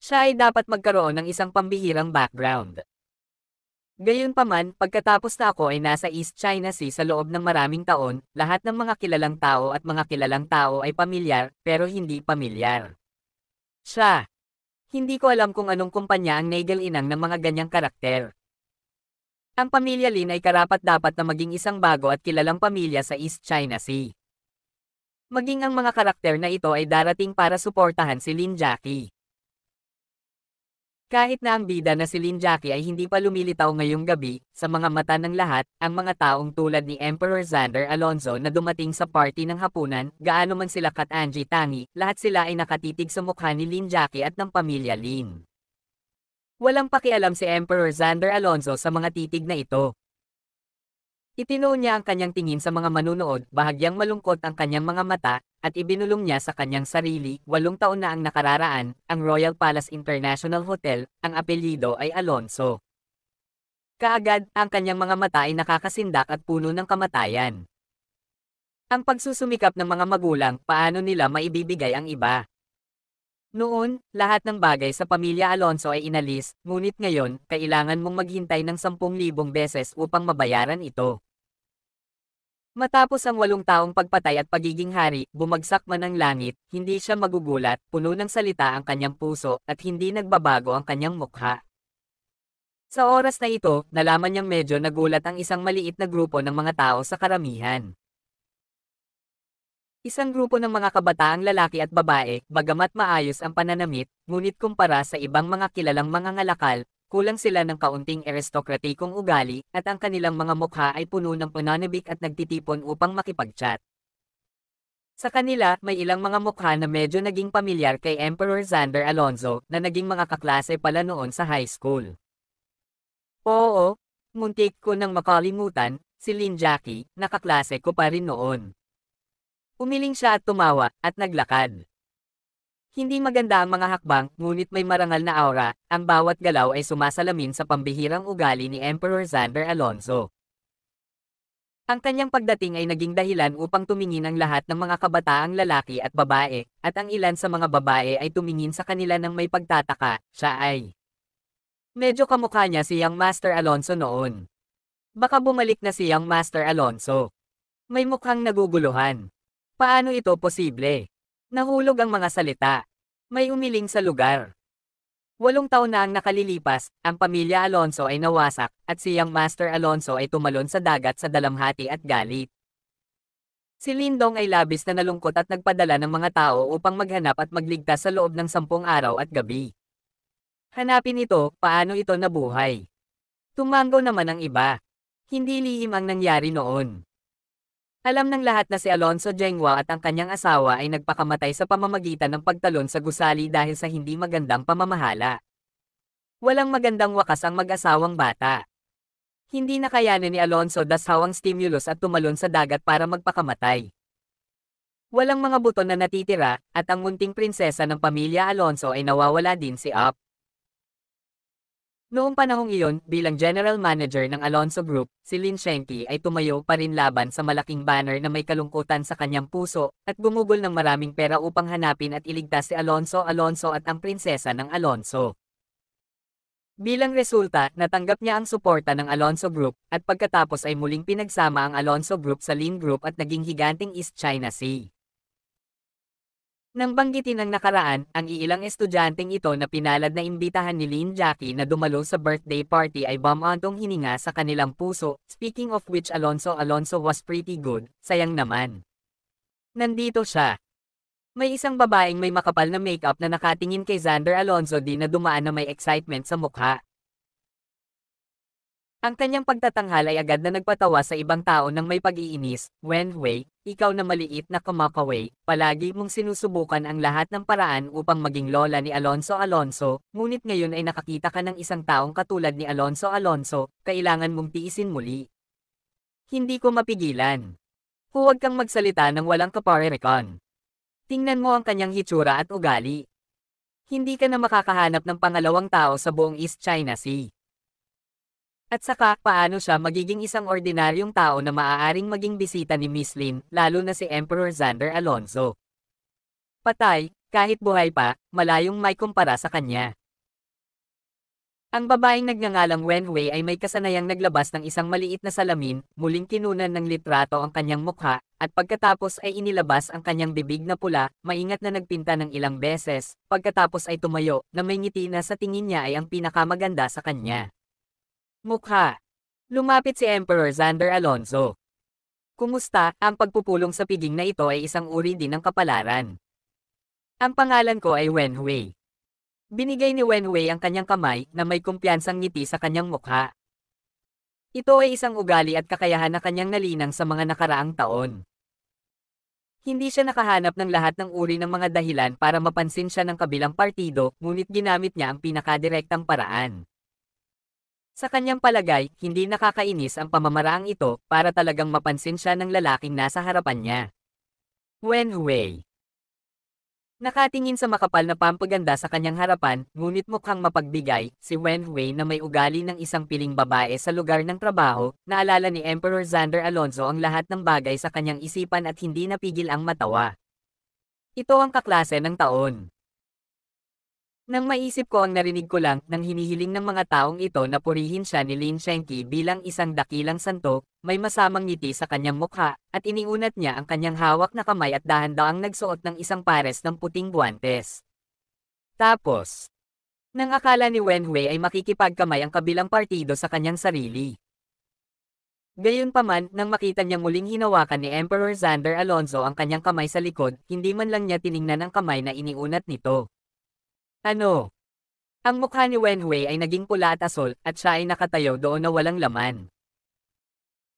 Siya ay dapat magkaroon ng isang pambihirang background. Gayunpaman, pagkatapos na ako ay nasa East China Sea sa loob ng maraming taon, lahat ng mga kilalang tao at mga kilalang tao ay pamilyar, pero hindi pamilyar. Siya. Hindi ko alam kung anong kumpanya ang naigil inang ng mga ganyang karakter. Ang pamilya Lin ay karapat-dapat na maging isang bago at kilalang pamilya sa East China Sea. Maging ang mga karakter na ito ay darating para suportahan si Lin Jackie. Kahit na ang bida na si Lin Jackie ay hindi pa lumilitaw ngayong gabi, sa mga mata ng lahat, ang mga taong tulad ni Emperor Xander Alonso na dumating sa party ng hapunan, gaano man sila kat Angie Tangi, lahat sila ay nakatitig sa mukha ni Lin Jackie at ng pamilya Lin. Walang pakialam si Emperor Xander Alonso sa mga titig na ito. Itinoon niya ang kanyang tingin sa mga manunood, bahagyang malungkot ang kanyang mga mata, at ibinulong niya sa kanyang sarili, walong taon na ang nakararaan, ang Royal Palace International Hotel, ang apelyido ay Alonso. Kaagad, ang kanyang mga mata ay nakakasindak at puno ng kamatayan. Ang pagsusumikap ng mga magulang, paano nila maibibigay ang iba? Noon, lahat ng bagay sa pamilya Alonso ay inalis, ngunit ngayon, kailangan mong maghintay ng 10,000 beses upang mabayaran ito. Matapos ang walong taong pagpatay at pagiging hari, bumagsak man ang langit, hindi siya magugulat, puno ng salita ang kanyang puso, at hindi nagbabago ang kanyang mukha. Sa oras na ito, nalaman niyang medyo nagulat ang isang maliit na grupo ng mga tao sa karamihan. Isang grupo ng mga kabataang lalaki at babae, bagamat maayos ang pananamit, ngunit kumpara sa ibang mga kilalang mga ngalakal, kulang sila ng kaunting aristokratikong ugali at ang kanilang mga mukha ay puno ng pananabik at nagtitipon upang makipagchat. Sa kanila, may ilang mga mukha na medyo naging pamilyar kay Emperor Xander Alonso na naging mga kaklase pala noon sa high school. Oo, muntik ko nang makalimutan, si Lin Jackie, nakaklase ko pa rin noon. Umiling siya at tumawa, at naglakad. Hindi maganda ang mga hakbang, ngunit may marangal na aura, ang bawat galaw ay sumasalamin sa pambihirang ugali ni Emperor Xander Alonso. Ang kanyang pagdating ay naging dahilan upang tumingin ang lahat ng mga kabataang lalaki at babae, at ang ilan sa mga babae ay tumingin sa kanila ng may pagtataka, siya ay. Medyo kamukha niya si Young Master Alonso noon. Baka bumalik na si Young Master Alonso. May mukhang naguguluhan. Paano ito posible? Nahulog ang mga salita. May umiling sa lugar. Walong taon na ang nakalilipas, ang pamilya Alonso ay nawasak at siyang Master Alonso ay tumalon sa dagat sa dalamhati at galit. Si Lindong ay labis na nalungkot at nagpadala ng mga tao upang maghanap at magligtas sa loob ng sampung araw at gabi. Hanapin ito, paano ito nabuhay. Tumanggo naman ang iba. Hindi lihim ang nangyari noon. Alam ng lahat na si Alonso Jengwa at ang kanyang asawa ay nagpakamatay sa pamamagitan ng pagtalon sa gusali dahil sa hindi magandang pamamahala. Walang magandang wakas ang mag-asawang bata. Hindi nakayanan ni Alonso dasaw ang stimulus at tumalon sa dagat para magpakamatay. Walang mga buto na natitira, at ang munting prinsesa ng pamilya Alonso ay nawawala din si Up. Noong panahong iyon, bilang general manager ng Alonso Group, si Lin Shenki ay tumayo pa rin laban sa malaking banner na may kalungkutan sa kanyang puso, at gumugol ng maraming pera upang hanapin at iligtas si Alonso Alonso at ang prinsesa ng Alonso. Bilang resulta, natanggap niya ang suporta ng Alonso Group, at pagkatapos ay muling pinagsama ang Alonso Group sa Lin Group at naging higanting East China Sea. Nang banggitin ang nakaraan, ang iilang estudyanteng ito na pinalad na imbitahan ni Lynn Jackie na dumalo sa birthday party ay bamantong hininga sa kanilang puso, speaking of which Alonso Alonso was pretty good, sayang naman. Nandito siya. May isang babaeng may makapal na makeup na nakatingin kay Xander Alonso din na dumaan na may excitement sa mukha. Ang kanyang pagtatanghal ay agad na nagpatawa sa ibang tao nang may pag-iinis, Wenwei, ikaw na maliit na kumakaway, palagi mong sinusubukan ang lahat ng paraan upang maging lola ni Alonso Alonso, ngunit ngayon ay nakakita ka ng isang taong katulad ni Alonso Alonso, kailangan mong tiisin muli. Hindi ko mapigilan. Huwag kang magsalita ng walang kaparirikon. Tingnan mo ang kanyang hitsura at ugali. Hindi ka na makakahanap ng pangalawang tao sa buong East China Sea. At saka, paano siya magiging isang ordinaryong tao na maaaring maging bisita ni Miss Lin, lalo na si Emperor Xander Alonso. Patay, kahit buhay pa, malayong may kumpara sa kanya. Ang babaeng nagngangalang Wen Wei ay may kasanayang naglabas ng isang maliit na salamin, muling kinunan ng litrato ang kanyang mukha, at pagkatapos ay inilabas ang kanyang bibig na pula, maingat na nagpinta ng ilang beses, pagkatapos ay tumayo, na may ngiti na sa tingin niya ay ang pinakamaganda sa kanya. Mukha. Lumapit si Emperor Xander Alonso. Kumusta, ang pagpupulong sa piging na ito ay isang uri din ng kapalaran. Ang pangalan ko ay Wen Hui. Binigay ni Wen Wei ang kanyang kamay na may kumpiyansang ngiti sa kanyang mukha. Ito ay isang ugali at kakayahan na kanyang nalinang sa mga nakaraang taon. Hindi siya nakahanap ng lahat ng uri ng mga dahilan para mapansin siya ng kabilang partido, ngunit ginamit niya ang pinakadirektang paraan. Sa kanyang palagay, hindi nakakainis ang pamamaraang ito para talagang mapansin siya ng lalaking nasa harapan niya. Wen Hui Nakatingin sa makapal na pampaganda sa kanyang harapan, ngunit mukhang mapagbigay, si Wen Hui na may ugali ng isang piling babae sa lugar ng trabaho, naalala ni Emperor Xander Alonso ang lahat ng bagay sa kanyang isipan at hindi napigil ang matawa. Ito ang kaklase ng taon. Nang maisip ko ang narinig ko lang nang hinihiling ng mga taong ito na purihin siya ni Lin Shenki bilang isang dakilang santo, may masamang ngiti sa kanyang mukha, at iniunat niya ang kanyang hawak na kamay at dahan-daang nagsuot ng isang pares ng puting guwantes. Tapos, nang akala ni Wen Wenhui ay makikipagkamay ang kabilang partido sa kanyang sarili. Gayunpaman, nang makita niyang muling hinawakan ni Emperor Xander Alonso ang kanyang kamay sa likod, hindi man lang niya tiningnan ang kamay na iniunat nito. Ano? Ang mukha ni Wenhui ay naging pula at asol, at siya ay nakatayo doon na walang laman.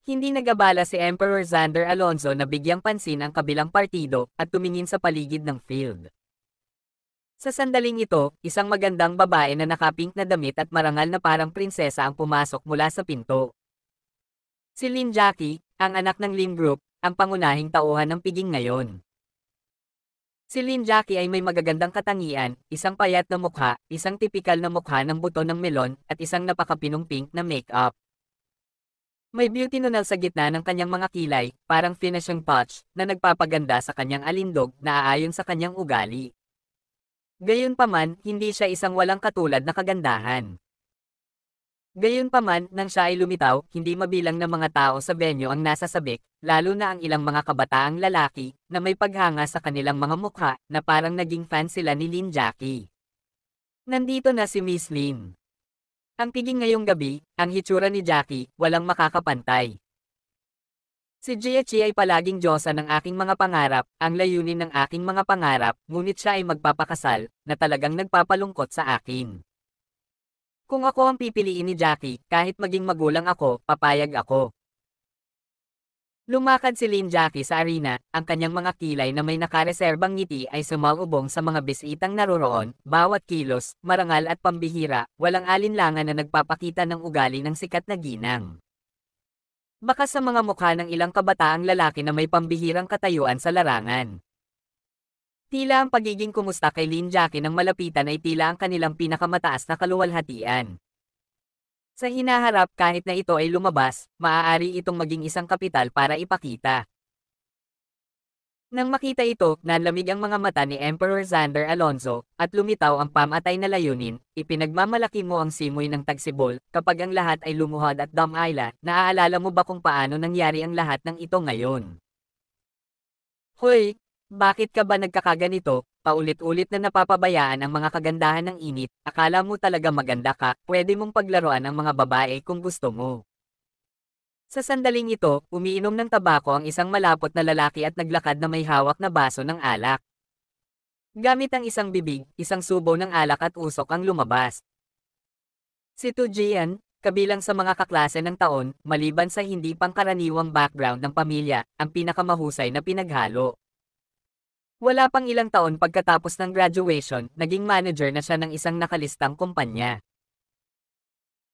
Hindi nagabala si Emperor Xander Alonso na bigyang pansin ang kabilang partido, at tumingin sa paligid ng field. Sa sandaling ito, isang magandang babae na nakapink na damit at marangal na parang prinsesa ang pumasok mula sa pinto. Si Lin Jackie, ang anak ng Lin Group, ang pangunahing tauhan ng piging ngayon. Si Lin Jackie ay may magagandang katangian, isang payat na mukha, isang tipikal na mukha ng buto ng melon, at isang napakapinong-pink na make-up. May beauty nunal sa gitna ng kanyang mga kilay, parang finishing patch, na nagpapaganda sa kanyang alindog na aayon sa kanyang ugali. Gayunpaman, hindi siya isang walang katulad na kagandahan. Gayunpaman, nang siya ay lumitaw, hindi mabilang na mga tao sa venue ang nasa sabik, lalo na ang ilang mga kabataang lalaki, na may paghanga sa kanilang mga mukha, na parang naging fan sila ni Lin Jackie. Nandito na si Miss Lim. Ang tiging ngayong gabi, ang hitsura ni Jackie, walang makakapantay. Si Jia ay palaging Diyosa ng aking mga pangarap, ang layunin ng aking mga pangarap, ngunit siya ay magpapakasal, na talagang nagpapalungkot sa akin. Kung ako ang pipiliin ni Jackie, kahit maging magulang ako, papayag ako. Lumakad si Lin Jackie sa arena, ang kanyang mga kilay na may nakareserbang ngiti ay sumaubong sa mga bisitang naroroon, bawat kilos, marangal at pambihira, walang alinlangan na nagpapakita ng ugali ng sikat na ginang. Baka sa mga mukha ng ilang kabataang lalaki na may pambihirang katayuan sa larangan. Tila ang pagiging kumusta kay Lin Jackie ng malapitan ay tila ang kanilang pinakamataas na kaluwalhatian. Sa hinaharap kahit na ito ay lumabas, maaari itong maging isang kapital para ipakita. Nang makita ito, nanlamig ang mga mata ni Emperor Xander Alonso, at lumitaw ang pamatay na layunin, ipinagmamalaki mo ang simoy ng tagsibol, kapag ang lahat ay lumuhod at Dom Isla, naaalala mo ba kung paano nangyari ang lahat ng ito ngayon? Hoy, bakit ka ba nagkakaganito? Paulit-ulit na napapabayaan ang mga kagandahan ng init, akala mo talaga maganda ka, pwede mong paglaruan ang mga babae kung gusto mo. Sa sandaling ito, umiinom ng tabako ang isang malapot na lalaki at naglakad na may hawak na baso ng alak. Gamit ang isang bibig, isang subo ng alak at usok ang lumabas. Si Tujian, kabilang sa mga kaklase ng taon, maliban sa hindi pangkaraniwang background ng pamilya, ang pinakamahusay na pinaghalo. Wala pang ilang taon pagkatapos ng graduation, naging manager na siya ng isang nakalistang kumpanya.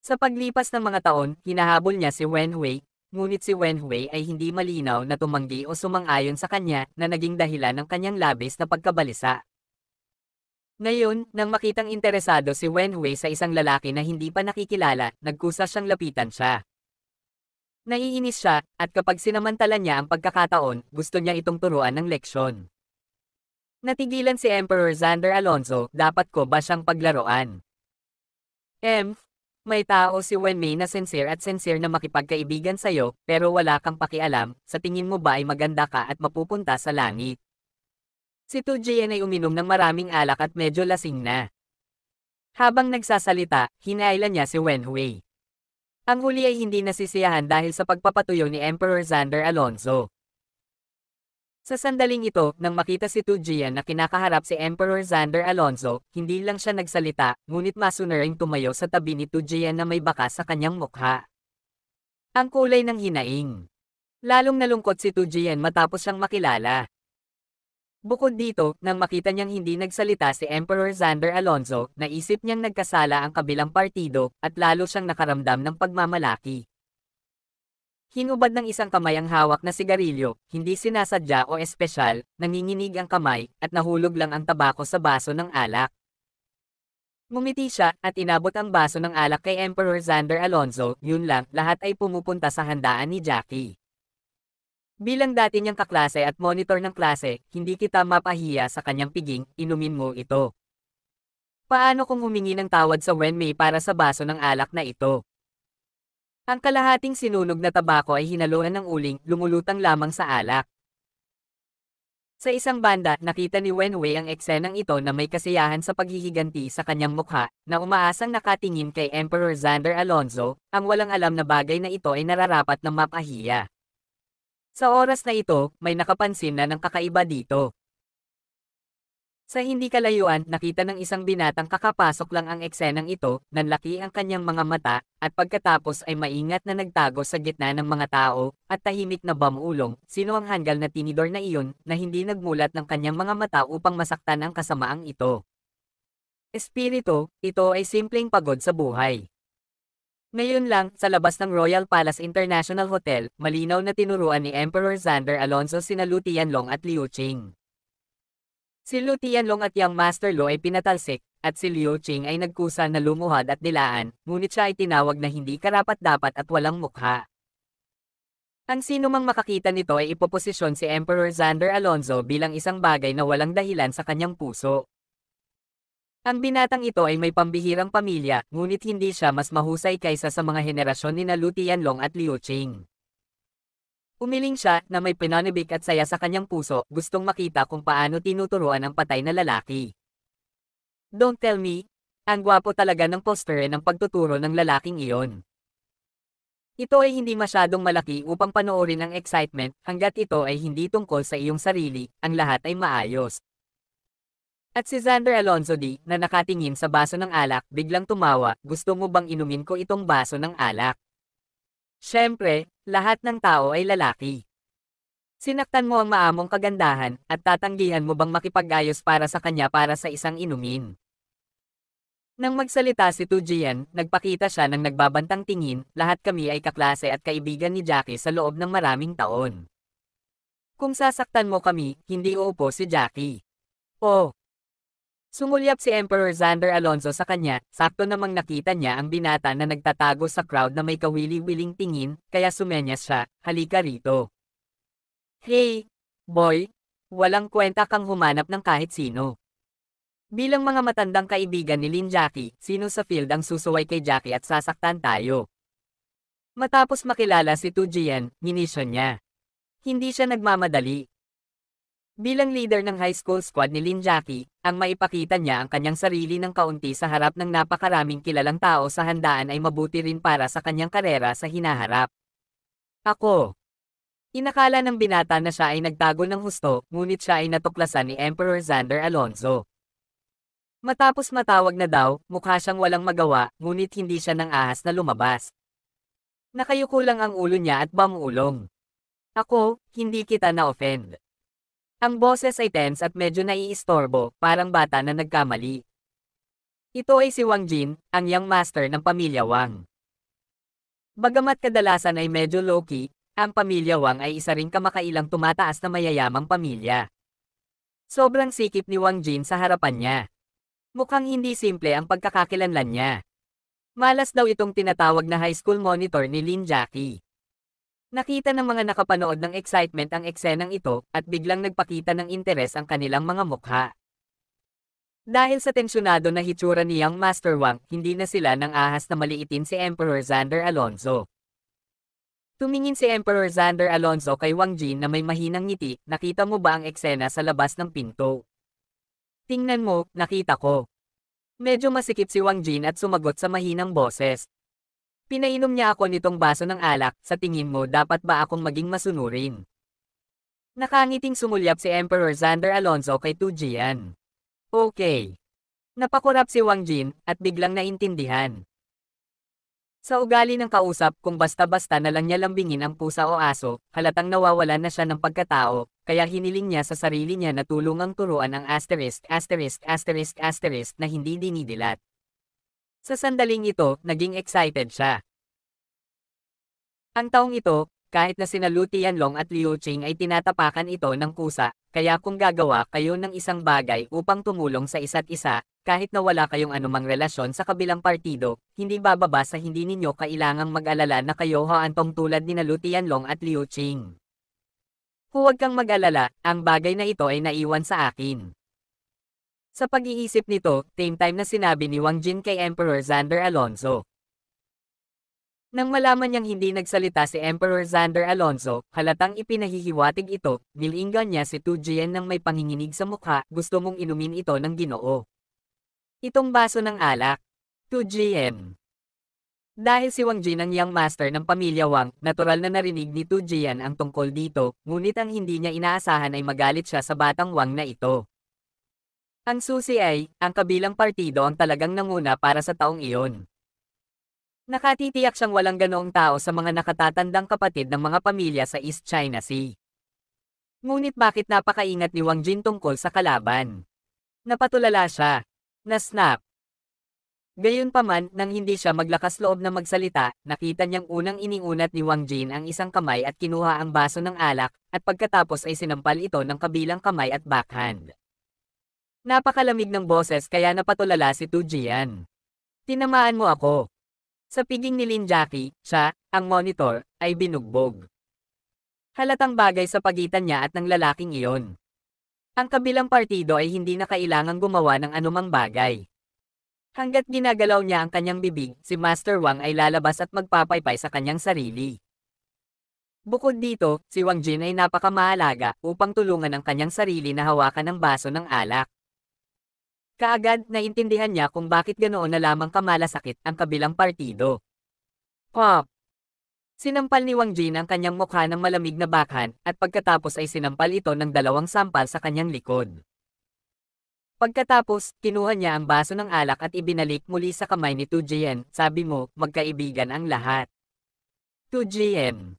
Sa paglipas ng mga taon, hinahabol niya si Wen Wei, ngunit si Wen Wei ay hindi malinaw na tumanggi o sumang-ayon sa kanya na naging dahilan ng kanyang labis na pagkabalisa. Ngayon, nang makitang interesado si Wen Wei sa isang lalaki na hindi pa nakikilala, nagkusa siyang lapitan siya. Naiinis siya, at kapag sinamantala niya ang pagkakataon, gusto niya itong turuan ng leksyon. Natigilan si Emperor Xander Alonso, dapat ko ba siyang paglaruan? Emf, may tao si Wenmei na sincere at sincere na makipagkaibigan sa'yo, pero wala kang pakialam, sa tingin mo ba ay maganda ka at mapupunta sa langit? Si Tu Jian ay uminom ng maraming alak at medyo lasing na. Habang nagsasalita, hinailan niya si Wenhui. Ang huli ay hindi nasisiyahan dahil sa pagpapatuyo ni Emperor Xander Alonso. Sa sandaling ito, nang makita si Tujian na kinakaharap si Emperor Xander Alonso, hindi lang siya nagsalita, ngunit masunaring tumayo sa tabi ni Tujian na may baka sa kanyang mukha. Ang kulay ng hinaing. Lalong nalungkot si Tujian matapos siyang makilala. Bukod dito, nang makita niyang hindi nagsalita si Emperor Xander Alonso, naisip niyang nagkasala ang kabilang partido, at lalo siyang nakaramdam ng pagmamalaki. Hinubad ng isang kamay ang hawak na sigarilyo, hindi sinasadya o espesyal, nanginginig ang kamay, at nahulog lang ang tabako sa baso ng alak. Ngumiti siya, at inabot ang baso ng alak kay Emperor Xander Alonso, yun lang, lahat ay pumupunta sa handaan ni Jackie. Bilang dati niyang kaklase at monitor ng klase, hindi kita mapahiya sa kanyang piging, inumin mo ito. Paano kung humingi ng tawad sa Wenmei para sa baso ng alak na ito? Ang kalahating sinunog na tabako ay hinaluan ng uling, lumulutang lamang sa alak. Sa isang banda, nakita ni Wen Wei ang eksenang ito na may kasiyahan sa paghihiganti sa kanyang mukha, na umaasang nakatingin kay Emperor Xander Alonso, ang walang alam na bagay na ito ay nararapat na mapahiya. Sa oras na ito, may nakapansin na ng kakaiba dito. Sa hindi kalayuan, nakita ng isang binatang kakapasok lang ang eksenang ito, nanlaki ang kanyang mga mata, at pagkatapos ay maingat na nagtago sa gitna ng mga tao, at tahimik na bamulong, sino ang hanggal na tinidor na iyon, na hindi nagmulat ng kanyang mga mata upang masaktan ang kasamaang ito. Espiritu, ito ay simpleng pagod sa buhay. Ngayon lang, sa labas ng Royal Palace International Hotel, malinaw na tinuruan ni Emperor Xander Alonso sina Lutian Long at Liu Qing. Si Lu Tianlong at Yang Master Lo ay pinatalsik, at si Liu Qing ay nagkusa na lumuhad at dilaan, ngunit siya ay tinawag na hindi karapat-dapat at walang mukha. Ang sino mang makakita nito ay ipoposisyon si Emperor Xander Alonso bilang isang bagay na walang dahilan sa kanyang puso. Ang binatang ito ay may pambihirang pamilya, ngunit hindi siya mas mahusay kaysa sa mga henerasyon ni Lu Tianlong at Liu Qing. Umiling siya na may pinanibig at saya sa kanyang puso, gustong makita kung paano tinuturuan ang patay na lalaki. Don't tell me, ang gwapo talaga ng poster ng pagtuturo ng lalaking iyon. Ito ay hindi masyadong malaki upang panoorin ang excitement hanggat ito ay hindi tungkol sa iyong sarili, ang lahat ay maayos. At si Xander Alonso D, na nakatingin sa baso ng alak, biglang tumawa, gusto mo bang inumin ko itong baso ng alak? Siyempre, lahat ng tao ay lalaki. Sinaktan mo ang maamong kagandahan at tatanggihan mo bang makipagayos para sa kanya para sa isang inumin. Nang magsalita si Tujian, nagpakita siya ng nagbabantang tingin, lahat kami ay kaklase at kaibigan ni Jackie sa loob ng maraming taon. Kung sasaktan mo kami, hindi uupo si Jackie. Oh, Sumulyap si Emperor Xander Alonso sa kanya, sakto namang nakita niya ang binata na nagtatago sa crowd na may kawili-wiling tingin, kaya sumenyas siya, halika rito. Hey, boy, walang kwenta kang humanap ng kahit sino. Bilang mga matandang kaibigan ni Lin Jackie, sino sa field ang susuway kay Jackie at sasaktan tayo? Matapos makilala si Tujian, ginisyon niya. Hindi siya nagmamadali, Bilang leader ng high school squad ni Lin Jackie, ang maipakita niya ang kanyang sarili ng kaunti sa harap ng napakaraming kilalang tao sa handaan ay mabuti rin para sa kanyang karera sa hinaharap. Ako. Inakala ng binata na siya ay nagtago ng husto, ngunit siya ay natuklasan ni Emperor Xander Alonso. Matapos matawag na daw, mukha siyang walang magawa, ngunit hindi siya ng ahas na lumabas. Nakayuko lang ang ulo niya at bamulong. Ako, hindi kita na-offend. Ang boses ay tense at medyo naiistorbo, parang bata na nagkamali. Ito ay si Wang Jin, ang young master ng pamilya Wang. Bagamat kadalasan ay medyo low-key, ang pamilya Wang ay isa ring kamakailang tumataas na mayayamang pamilya. Sobrang sikip ni Wang Jin sa harapan niya. Mukhang hindi simple ang pagkakakilanlan niya. Malas daw itong tinatawag na high school monitor ni Lin Jackie. Nakita ng mga nakapanood ng excitement ang eksenang ito, at biglang nagpakita ng interes ang kanilang mga mukha. Dahil sa tensyonado na hitsura ni Young Master Wang, hindi na sila nang ahas na maliitin si Emperor Xander Alonso. Tumingin si Emperor Xander Alonso kay Wang Jin na may mahinang ngiti, nakita mo ba ang eksena sa labas ng pinto? Tingnan mo, nakita ko. Medyo masikip si Wang Jin at sumagot sa mahinang boses. Pinainom niya ako nitong baso ng alak, sa tingin mo dapat ba akong maging masunurin? Nakangiting sumulyap si Emperor Xander Alonso kay Tu Jian. Okay. Napakurap si Wang Jin, at biglang naintindihan. Sa ugali ng kausap kung basta-basta na lang niya lambingin ang pusa o aso, halatang nawawalan na siya ng pagkatao, kaya hiniling niya sa sarili niya na tulungang turuan ang asterisk asterisk asterisk asterisk na hindi dinidilat. Sa sandaling ito, naging excited siya. Ang taong ito, kahit na sina Lutian Long at Liu Qing ay tinatapakan ito ng kusa, kaya kung gagawa kayo ng isang bagay upang tumulong sa isa't isa, kahit na wala kayong anumang relasyon sa kabilang partido, hindi bababa sa hindi ninyo kailangang mag-alala na kayo haantong tulad ni Lutian Long at Liu Qing. Huwag kang mag-alala, ang bagay na ito ay naiwan sa akin. Sa pag-iisip nito, same time na sinabi ni Wang Jin kay Emperor Xander Alonso. Nang malaman niyang hindi nagsalita si Emperor Xander Alonso, halatang ipinahihiwatig ito, nilinggan niya si Tu Jian nang may panginginig sa mukha, gusto mong inumin ito ng ginoo. Itong baso ng alak. Tu Jian. Dahil si Wang Jin ang young master ng pamilya Wang, natural na narinig ni Tu Jian ang tungkol dito, ngunit ang hindi niya inaasahan ay magalit siya sa batang Wang na ito. Ang susi ay, ang kabilang partido ang talagang nanguna para sa taong iyon. Nakatitiyak siyang walang ganoong tao sa mga nakatatandang kapatid ng mga pamilya sa East China Sea. Ngunit bakit napakaingat ni Wang Jin tungkol sa kalaban? Napatulala siya. Nasnap. Gayunpaman, nang hindi siya maglakas loob na magsalita, nakita niyang unang iniunat ni Wang Jin ang isang kamay at kinuha ang baso ng alak, at pagkatapos ay sinampal ito ng kabilang kamay at backhand. Napakalamig ng boses kaya napatulala si Tujian. Tinamaan mo ako. Sa piging ni Lin Jackie, siya, ang monitor, ay binugbog. Halatang bagay sa pagitan niya at ng lalaking iyon. Ang kabilang partido ay hindi na kailangang gumawa ng anumang bagay. Hanggat ginagalaw niya ang kanyang bibig, si Master Wang ay lalabas at magpapaypay sa kanyang sarili. Bukod dito, si Wang Jin ay napakamahalaga upang tulungan ang kanyang sarili na hawakan ang baso ng alak. Kaagad, naintindihan niya kung bakit ganoon na lamang kamalasakit ang kabilang partido. Pop! Sinampal ni Wang Jin ang kanyang mukha ng malamig na bakhan at pagkatapos ay sinampal ito ng dalawang sampal sa kanyang likod. Pagkatapos, kinuha niya ang baso ng alak at ibinalik muli sa kamay ni Tu Jian, sabi mo, magkaibigan ang lahat. Tu Jian,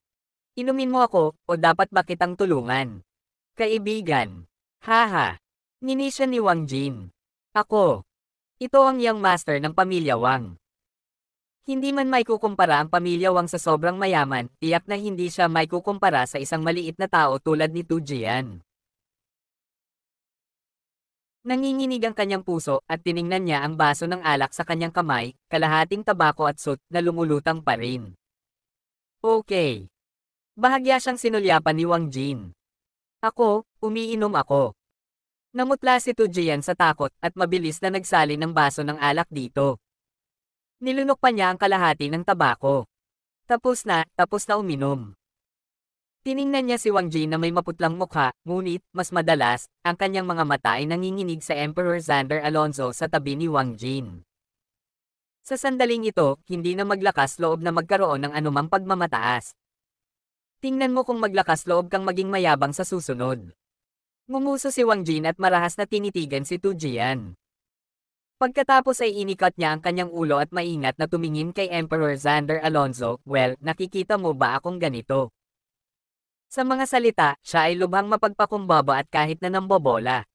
inumin mo ako, o dapat ba kitang tulungan? Kaibigan. Haha. Ninisya ni Wang Jin. Ako. Ito ang young master ng pamilya Wang. Hindi man may kukumpara ang pamilya Wang sa sobrang mayaman, tiyak na hindi siya may kukumpara sa isang maliit na tao tulad ni Tu Jian. Nanginginig ang kanyang puso at tiningnan niya ang baso ng alak sa kanyang kamay, kalahating tabako at soot na lumulutang pa rin. Okay. Bahagya siyang sinulyapan ni Wang Jin. Ako, umiinom ako. Namutla si Tujian sa takot at mabilis na nagsali ng baso ng alak dito. Nilunok pa niya ang kalahati ng tabako. Tapos na, tapos na uminom. Tiningnan niya si Wang Jin na may maputlang mukha, ngunit, mas madalas, ang kanyang mga mata ay nanginginig sa Emperor Xander Alonso sa tabi ni Wang Jin. Sa sandaling ito, hindi na maglakas loob na magkaroon ng anumang pagmamataas. Tingnan mo kung maglakas loob kang maging mayabang sa susunod. Ngumuso si Wang Jin at marahas na tinitigan si Tu Jian. Pagkatapos ay inikat niya ang kanyang ulo at maingat na tumingin kay Emperor Xander Alonso, well, nakikita mo ba akong ganito? Sa mga salita, siya ay lubhang mapagpakumbaba at kahit na nambobola.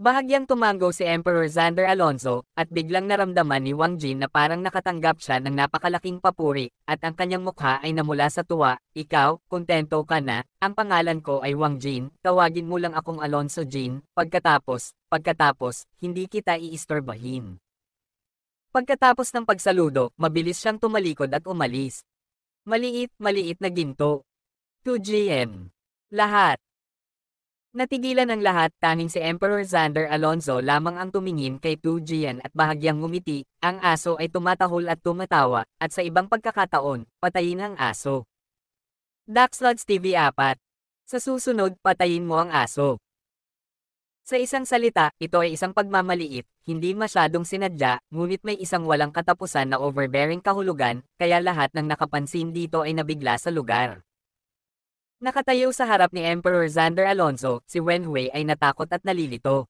Bahagyang tumango si Emperor Xander Alonso, at biglang naramdaman ni Wang Jin na parang nakatanggap siya ng napakalaking papuri, at ang kanyang mukha ay namula sa tuwa, ikaw, kontento ka na, ang pangalan ko ay Wang Jin, tawagin mo lang akong Alonso Jin, pagkatapos, pagkatapos, hindi kita iistorbahin. Pagkatapos ng pagsaludo, mabilis siyang tumalikod at umalis. Maliit, maliit na ginto. 2GM. Lahat. Natigilan ang lahat tanging si Emperor Xander Alonso lamang ang tumingin kay Tujian at bahagyang ngumiti, ang aso ay tumatahol at tumatawa, at sa ibang pagkakataon, patayin ang aso. Daxlods TV 4 Sa susunod, patayin mo ang aso. Sa isang salita, ito ay isang pagmamaliit, hindi masyadong sinadya, ngunit may isang walang katapusan na overbearing kahulugan, kaya lahat ng nakapansin dito ay nabigla sa lugar. Nakatayo sa harap ni Emperor Xander Alonso, si Wen ay natakot at nalilito.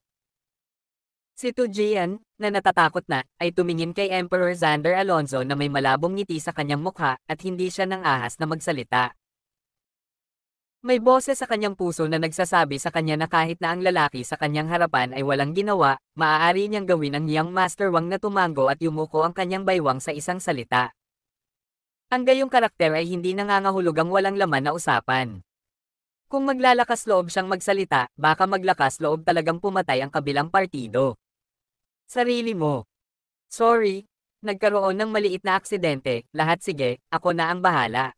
Si Tu Jian, na natatakot na, ay tumingin kay Emperor Xander Alonso na may malabong ngiti sa kanyang mukha at hindi siya ng ahas na magsalita. May boses sa kanyang puso na nagsasabi sa kanya na kahit na ang lalaki sa kanyang harapan ay walang ginawa, maaari niyang gawin ang niyang Master Wang na tumango at yumuko ang kanyang baywang sa isang salita. Ang gayong karakter ay hindi nangangahulugang walang laman na usapan. Kung maglalakas loob siyang magsalita, baka maglakas loob talagang pumatay ang kabilang partido. Sarili mo. Sorry, nagkaroon ng maliit na aksidente, lahat sige, ako na ang bahala.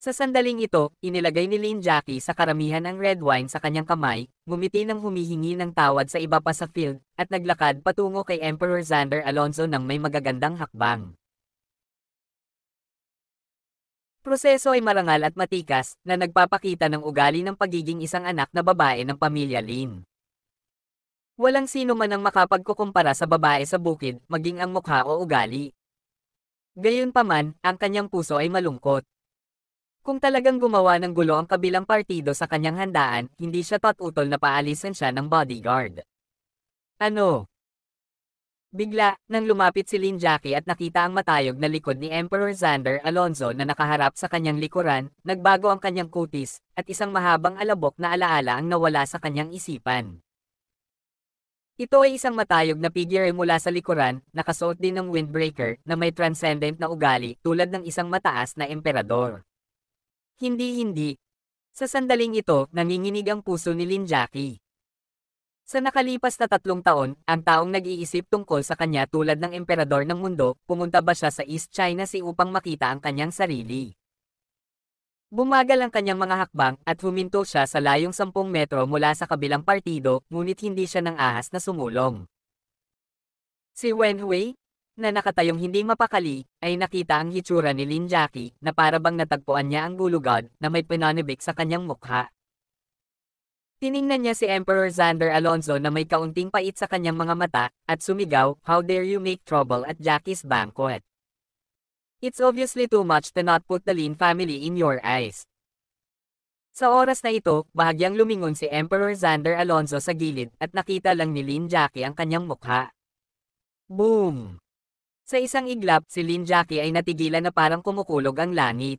Sa sandaling ito, inilagay ni Lin Jackie sa karamihan ng red wine sa kanyang kamay, ngumiti ng humihingi ng tawad sa iba pa sa field, at naglakad patungo kay Emperor Xander Alonso ng may magagandang hakbang. Proseso ay marangal at matikas na nagpapakita ng ugali ng pagiging isang anak na babae ng pamilya Lin. Walang sino man ang makapagkukumpara sa babae sa bukid, maging ang mukha o ugali. Gayunpaman, ang kanyang puso ay malungkot. Kung talagang gumawa ng gulo ang kabilang partido sa kanyang handaan, hindi siya patutol na paalisin siya ng bodyguard. Ano? Bigla, nang lumapit si Lin Jackie at nakita ang matayog na likod ni Emperor Xander Alonso na nakaharap sa kanyang likuran, nagbago ang kanyang kutis, at isang mahabang alabok na alaala ang nawala sa kanyang isipan. Ito ay isang matayog na figure mula sa likuran, nakasuot din ng windbreaker na may transcendent na ugali tulad ng isang mataas na emperador. Hindi hindi. Sa sandaling ito, nanginginig ang puso ni Lin Jackie. Sa nakalipas na tatlong taon, ang taong nag-iisip tungkol sa kanya tulad ng emperador ng mundo, pumunta ba siya sa East China si upang makita ang kanyang sarili? Bumagal ang kanyang mga hakbang at huminto siya sa layong 10 metro mula sa kabilang partido, ngunit hindi siya ng ahas na sumulong. Si Wen Hui, na nakatayong hindi mapakali, ay nakita ang hitsura ni Lin Jackie na parabang natagpuan niya ang gulugod na may pinanibik sa kanyang mukha. Tiningnan niya si Emperor Xander Alonso na may kaunting pait sa kanyang mga mata, at sumigaw, How dare you make trouble at Jackie's banquet? It's obviously too much to not put the Lin family in your eyes. Sa oras na ito, bahagyang lumingon si Emperor Xander Alonso sa gilid at nakita lang ni Lin Jackie ang kanyang mukha. Boom! Sa isang iglap, si Lin Jackie ay natigilan na parang kumukulog ang langit.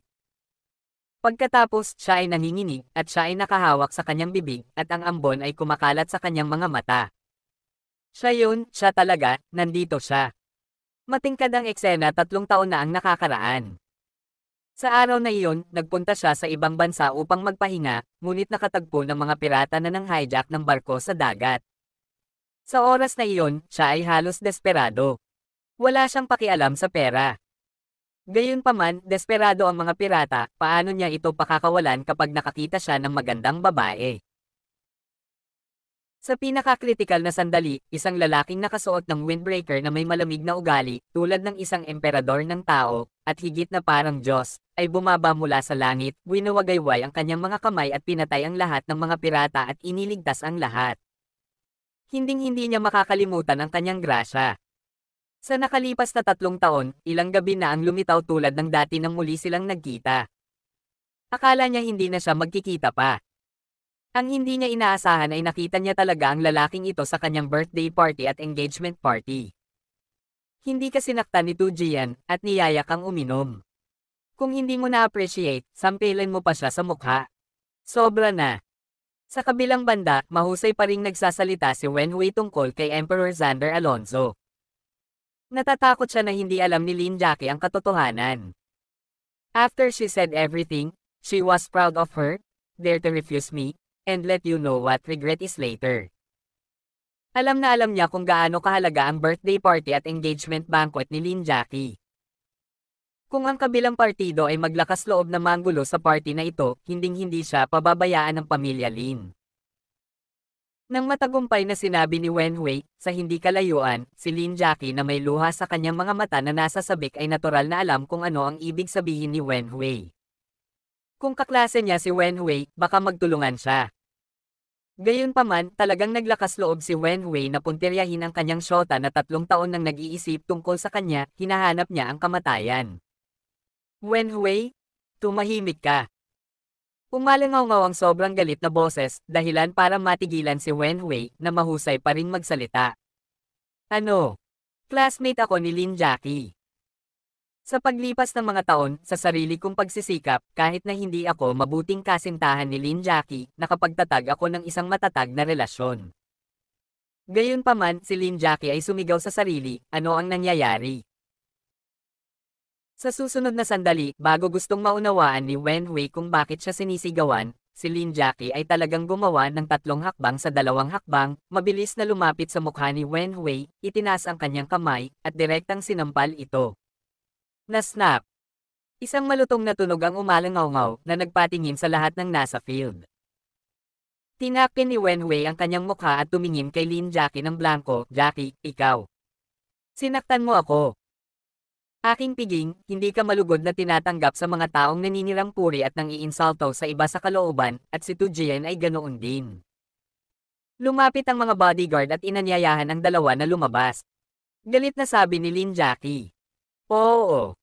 Pagkatapos siya ay nanginginig at siya ay nakahawak sa kanyang bibig at ang ambon ay kumakalat sa kanyang mga mata. Siya yun, siya talaga, nandito siya. Matingkad ang eksena tatlong taon na ang nakakaraan. Sa araw na iyon, nagpunta siya sa ibang bansa upang magpahinga, ngunit nakatagpo ng mga pirata na nang hijack ng barko sa dagat. Sa oras na iyon, siya ay halos desperado. Wala siyang pakialam sa pera. Gayunpaman, desperado ang mga pirata, paano niya ito pakakawalan kapag nakakita siya ng magandang babae? Sa pinakakritikal na sandali, isang lalaking nakasuot ng windbreaker na may malamig na ugali, tulad ng isang emperador ng tao, at higit na parang Diyos, ay bumaba mula sa langit, winawagayway ang kanyang mga kamay at pinatay ang lahat ng mga pirata at iniligtas ang lahat. Hinding-hindi niya makakalimutan ang kanyang grasya. Sa nakalipas na tatlong taon, ilang gabi na ang lumitaw tulad ng dati nang muli silang nagkita. Akala niya hindi na siya magkikita pa. Ang hindi niya inaasahan ay nakita niya talaga ang lalaking ito sa kanyang birthday party at engagement party. Hindi kasi nakta ni Tujian at niyayak kang uminom. Kung hindi mo na-appreciate, sampilan mo pa siya sa mukha. Sobra na. Sa kabilang banda, mahusay pa ring nagsasalita si Wen Hui tungkol kay Emperor Xander Alonso. Natatakot siya na hindi alam ni Lin Jackie ang katotohanan. After she said everything, she was proud of her, dare to refuse me, and let you know what regret is later. Alam na alam niya kung gaano kahalaga ang birthday party at engagement banquet ni Lin Jackie. Kung ang kabilang partido ay maglakas loob na manggulo sa party na ito, hinding-hindi siya pababayaan ng pamilya Lin. Nang matagumpay na sinabi ni Wen Wei, sa hindi kalayuan, si Lin Jackie na may luha sa kanyang mga mata na nasa sabik ay natural na alam kung ano ang ibig sabihin ni Wen Wei. Kung kaklase niya si Wen Wei, baka magtulungan siya. Gayunpaman, talagang naglakas loob si Wen Wei na punteryahin ang kanyang shota na tatlong taon nang nag-iisip tungkol sa kanya, hinahanap niya ang kamatayan. Wen Wei, tumahimik ka. Umalangaw ang sobrang galit na boses, dahilan para matigilan si Wen Wei na mahusay pa rin magsalita. Ano? Classmate ako ni Lin Jackie. Sa paglipas ng mga taon, sa sarili kong pagsisikap, kahit na hindi ako mabuting kasintahan ni Lin Jackie, nakapagtatag ako ng isang matatag na relasyon. Gayunpaman, si Lin Jackie ay sumigaw sa sarili, ano ang nangyayari? Sa susunod na sandali, bago gustong maunawaan ni Wen Wei kung bakit siya sinisigawan, si Lin Jackie ay talagang gumawa ng tatlong hakbang sa dalawang hakbang, mabilis na lumapit sa mukha ni Wen Wei, itinaas ang kanyang kamay, at direktang sinampal ito. Nasnap! Isang malutong na tunog ang umalangaw na nagpatingin sa lahat ng nasa field. Tinapin ni Wen Wei ang kanyang mukha at tumingin kay Lin Jackie ng blanco, Jackie, ikaw. Sinaktan mo ako. Aking piging, hindi ka malugod na tinatanggap sa mga taong naninirang puri at nang iinsalto sa iba sa kalooban, at si Tujian ay ganoon din. Lumapit ang mga bodyguard at inanyayahan ang dalawa na lumabas. Galit na sabi ni Lin Jackie. Oo.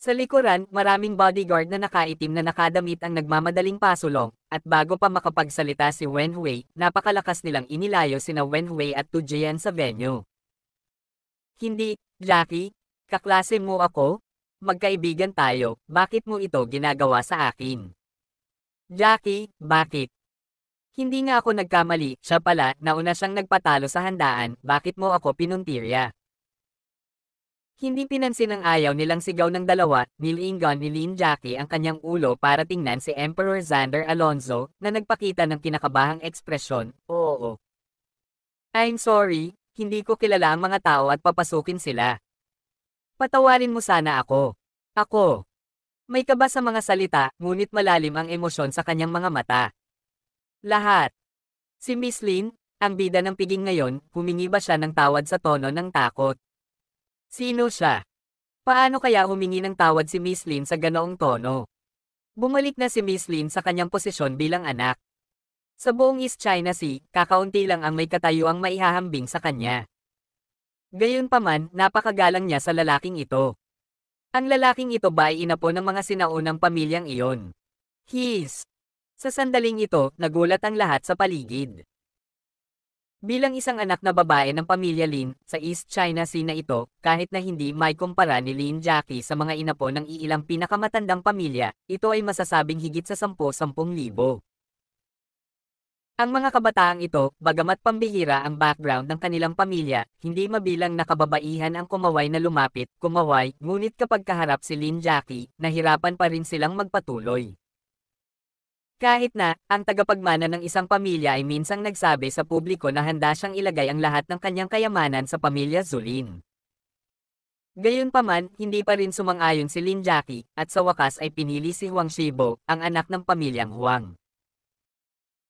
Sa likuran, maraming bodyguard na nakaitim na nakadamit ang nagmamadaling pasulong, at bago pa makapagsalita si Wen Hui, napakalakas nilang inilayo sina Wen Hui at Tujian sa venue. Hindi, Jackie, Kaklase mo ako? Magkaibigan tayo, bakit mo ito ginagawa sa akin? Jackie, bakit? Hindi nga ako nagkamali, siya pala, nauna siyang nagpatalo sa handaan, bakit mo ako pinuntirya? Hindi pinansin ang ayaw nilang sigaw ng dalawa, nilingon ni Lin Jackie ang kanyang ulo para tingnan si Emperor Xander Alonso, na nagpakita ng kinakabahang ekspresyon, oo. I'm sorry, hindi ko kilala ang mga tao at papasukin sila. Patawarin mo sana ako. Ako. May kaba sa mga salita, ngunit malalim ang emosyon sa kanyang mga mata. Lahat. Si Miss Lin, ang bida ng piging ngayon, humingi ba siya ng tawad sa tono ng takot? Sino siya? Paano kaya humingi ng tawad si Miss Lin sa ganoong tono? Bumalik na si Miss Lin sa kanyang posisyon bilang anak. Sa buong East China Sea, kakaunti lang ang may katayuang maihahambing sa kanya. Gayunpaman, napakagalang niya sa lalaking ito. Ang lalaking ito ba ay inapo ng mga sinaunang pamilyang iyon? His! Sa sandaling ito, nagulat ang lahat sa paligid. Bilang isang anak na babae ng pamilya Lin, sa East China Sea na ito, kahit na hindi may kumpara ni Lin Jackie sa mga inapo ng iilang pinakamatandang pamilya, ito ay masasabing higit sa 10-10,000. Ang mga kabataang ito, bagamat pambihira ang background ng kanilang pamilya, hindi mabilang nakababaihan ang kumaway na lumapit, kumaway, ngunit kapag kaharap si Lin Jackie, nahirapan pa rin silang magpatuloy. Kahit na, ang tagapagmana ng isang pamilya ay minsang nagsabi sa publiko na handa siyang ilagay ang lahat ng kanyang kayamanan sa pamilya Zulin. Gayunpaman, hindi pa rin sumang-ayon si Lin Jackie, at sa wakas ay pinili si Huang Shibo, ang anak ng pamilyang Huang.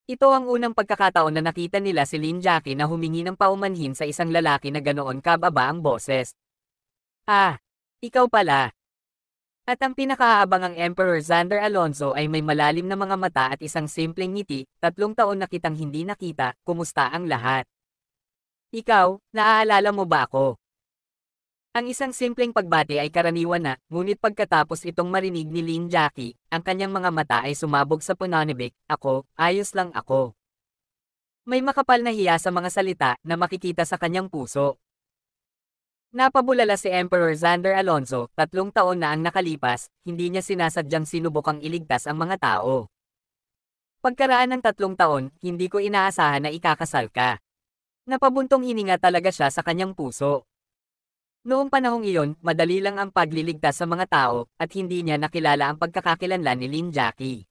Ito ang unang pagkakataon na nakita nila si Lin Jackie na humingi ng paumanhin sa isang lalaki na ganoon kababa ang boses. Ah, ikaw pala. At ang pinakaabang Emperor Xander Alonso ay may malalim na mga mata at isang simpleng ngiti, tatlong taon na kitang hindi nakita, kumusta ang lahat. Ikaw, naaalala mo ba ako? Ang isang simpleng pagbati ay karaniwan na, ngunit pagkatapos itong marinig ni Lin Jackie, ang kanyang mga mata ay sumabog sa pananibik, ako, ayos lang ako. May makapal na hiya sa mga salita na makikita sa kanyang puso. Napabulala si Emperor Xander Alonso, tatlong taon na ang nakalipas, hindi niya sinasadyang sinubukang iligtas ang mga tao. Pagkaraan ng tatlong taon, hindi ko inaasahan na ikakasal ka. Napabuntong ininga talaga siya sa kanyang puso. Noong panahong iyon, madali lang ang pagliligtas sa mga tao, at hindi niya nakilala ang pagkakakilanlan ni Lin Jackie.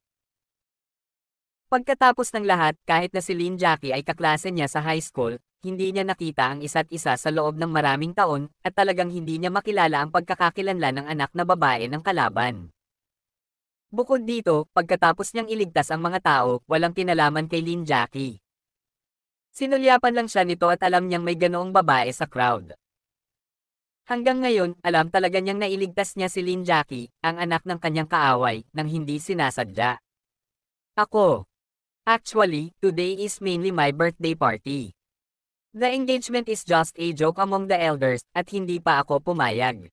Pagkatapos ng lahat, kahit na si Lin Jackie ay kaklase niya sa high school, hindi niya nakita ang isa't isa sa loob ng maraming taon, at talagang hindi niya makilala ang pagkakakilanlan ng anak na babae ng kalaban. Bukod dito, pagkatapos niyang iligtas ang mga tao, walang kinalaman kay Lin Jackie. Sinulyapan lang siya nito at alam niyang may ganoong babae sa crowd. Hanggang ngayon, alam talaga niyang nailigtas niya si Lin Jackie, ang anak ng kanyang kaaway, nang hindi sinasadya. Ako. Actually, today is mainly my birthday party. The engagement is just a joke among the elders, at hindi pa ako pumayag.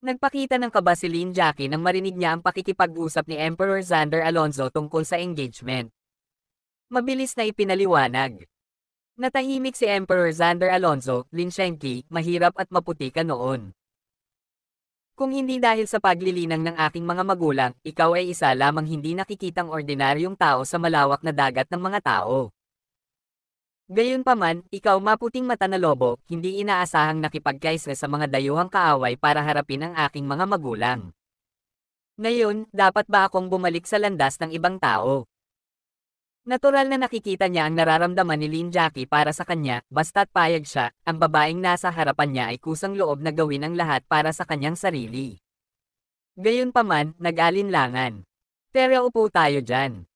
Nagpakita ng kaba si Lin Jackie nang marinig niya ang pakikipag-usap ni Emperor Xander Alonso tungkol sa engagement. Mabilis na ipinaliwanag. Natahimik si Emperor Xander Alonso, Lin Shenqi, mahirap at maputi ka noon. Kung hindi dahil sa paglilinang ng aking mga magulang, ikaw ay isa lamang hindi nakikitang ordinaryong tao sa malawak na dagat ng mga tao. Gayunpaman, ikaw maputing mata na lobo, hindi inaasahang nakipagkaisa sa mga dayuhang kaaway para harapin ang aking mga magulang. Ngayon, dapat ba akong bumalik sa landas ng ibang tao? Natural na nakikita niya ang nararamdaman ni Lin Jackie para sa kanya, basta't payag siya, ang babaeng nasa harapan niya ay kusang loob na gawin ang lahat para sa kanyang sarili. Gayunpaman, nag-alinlangan. Tera upo tayo dyan.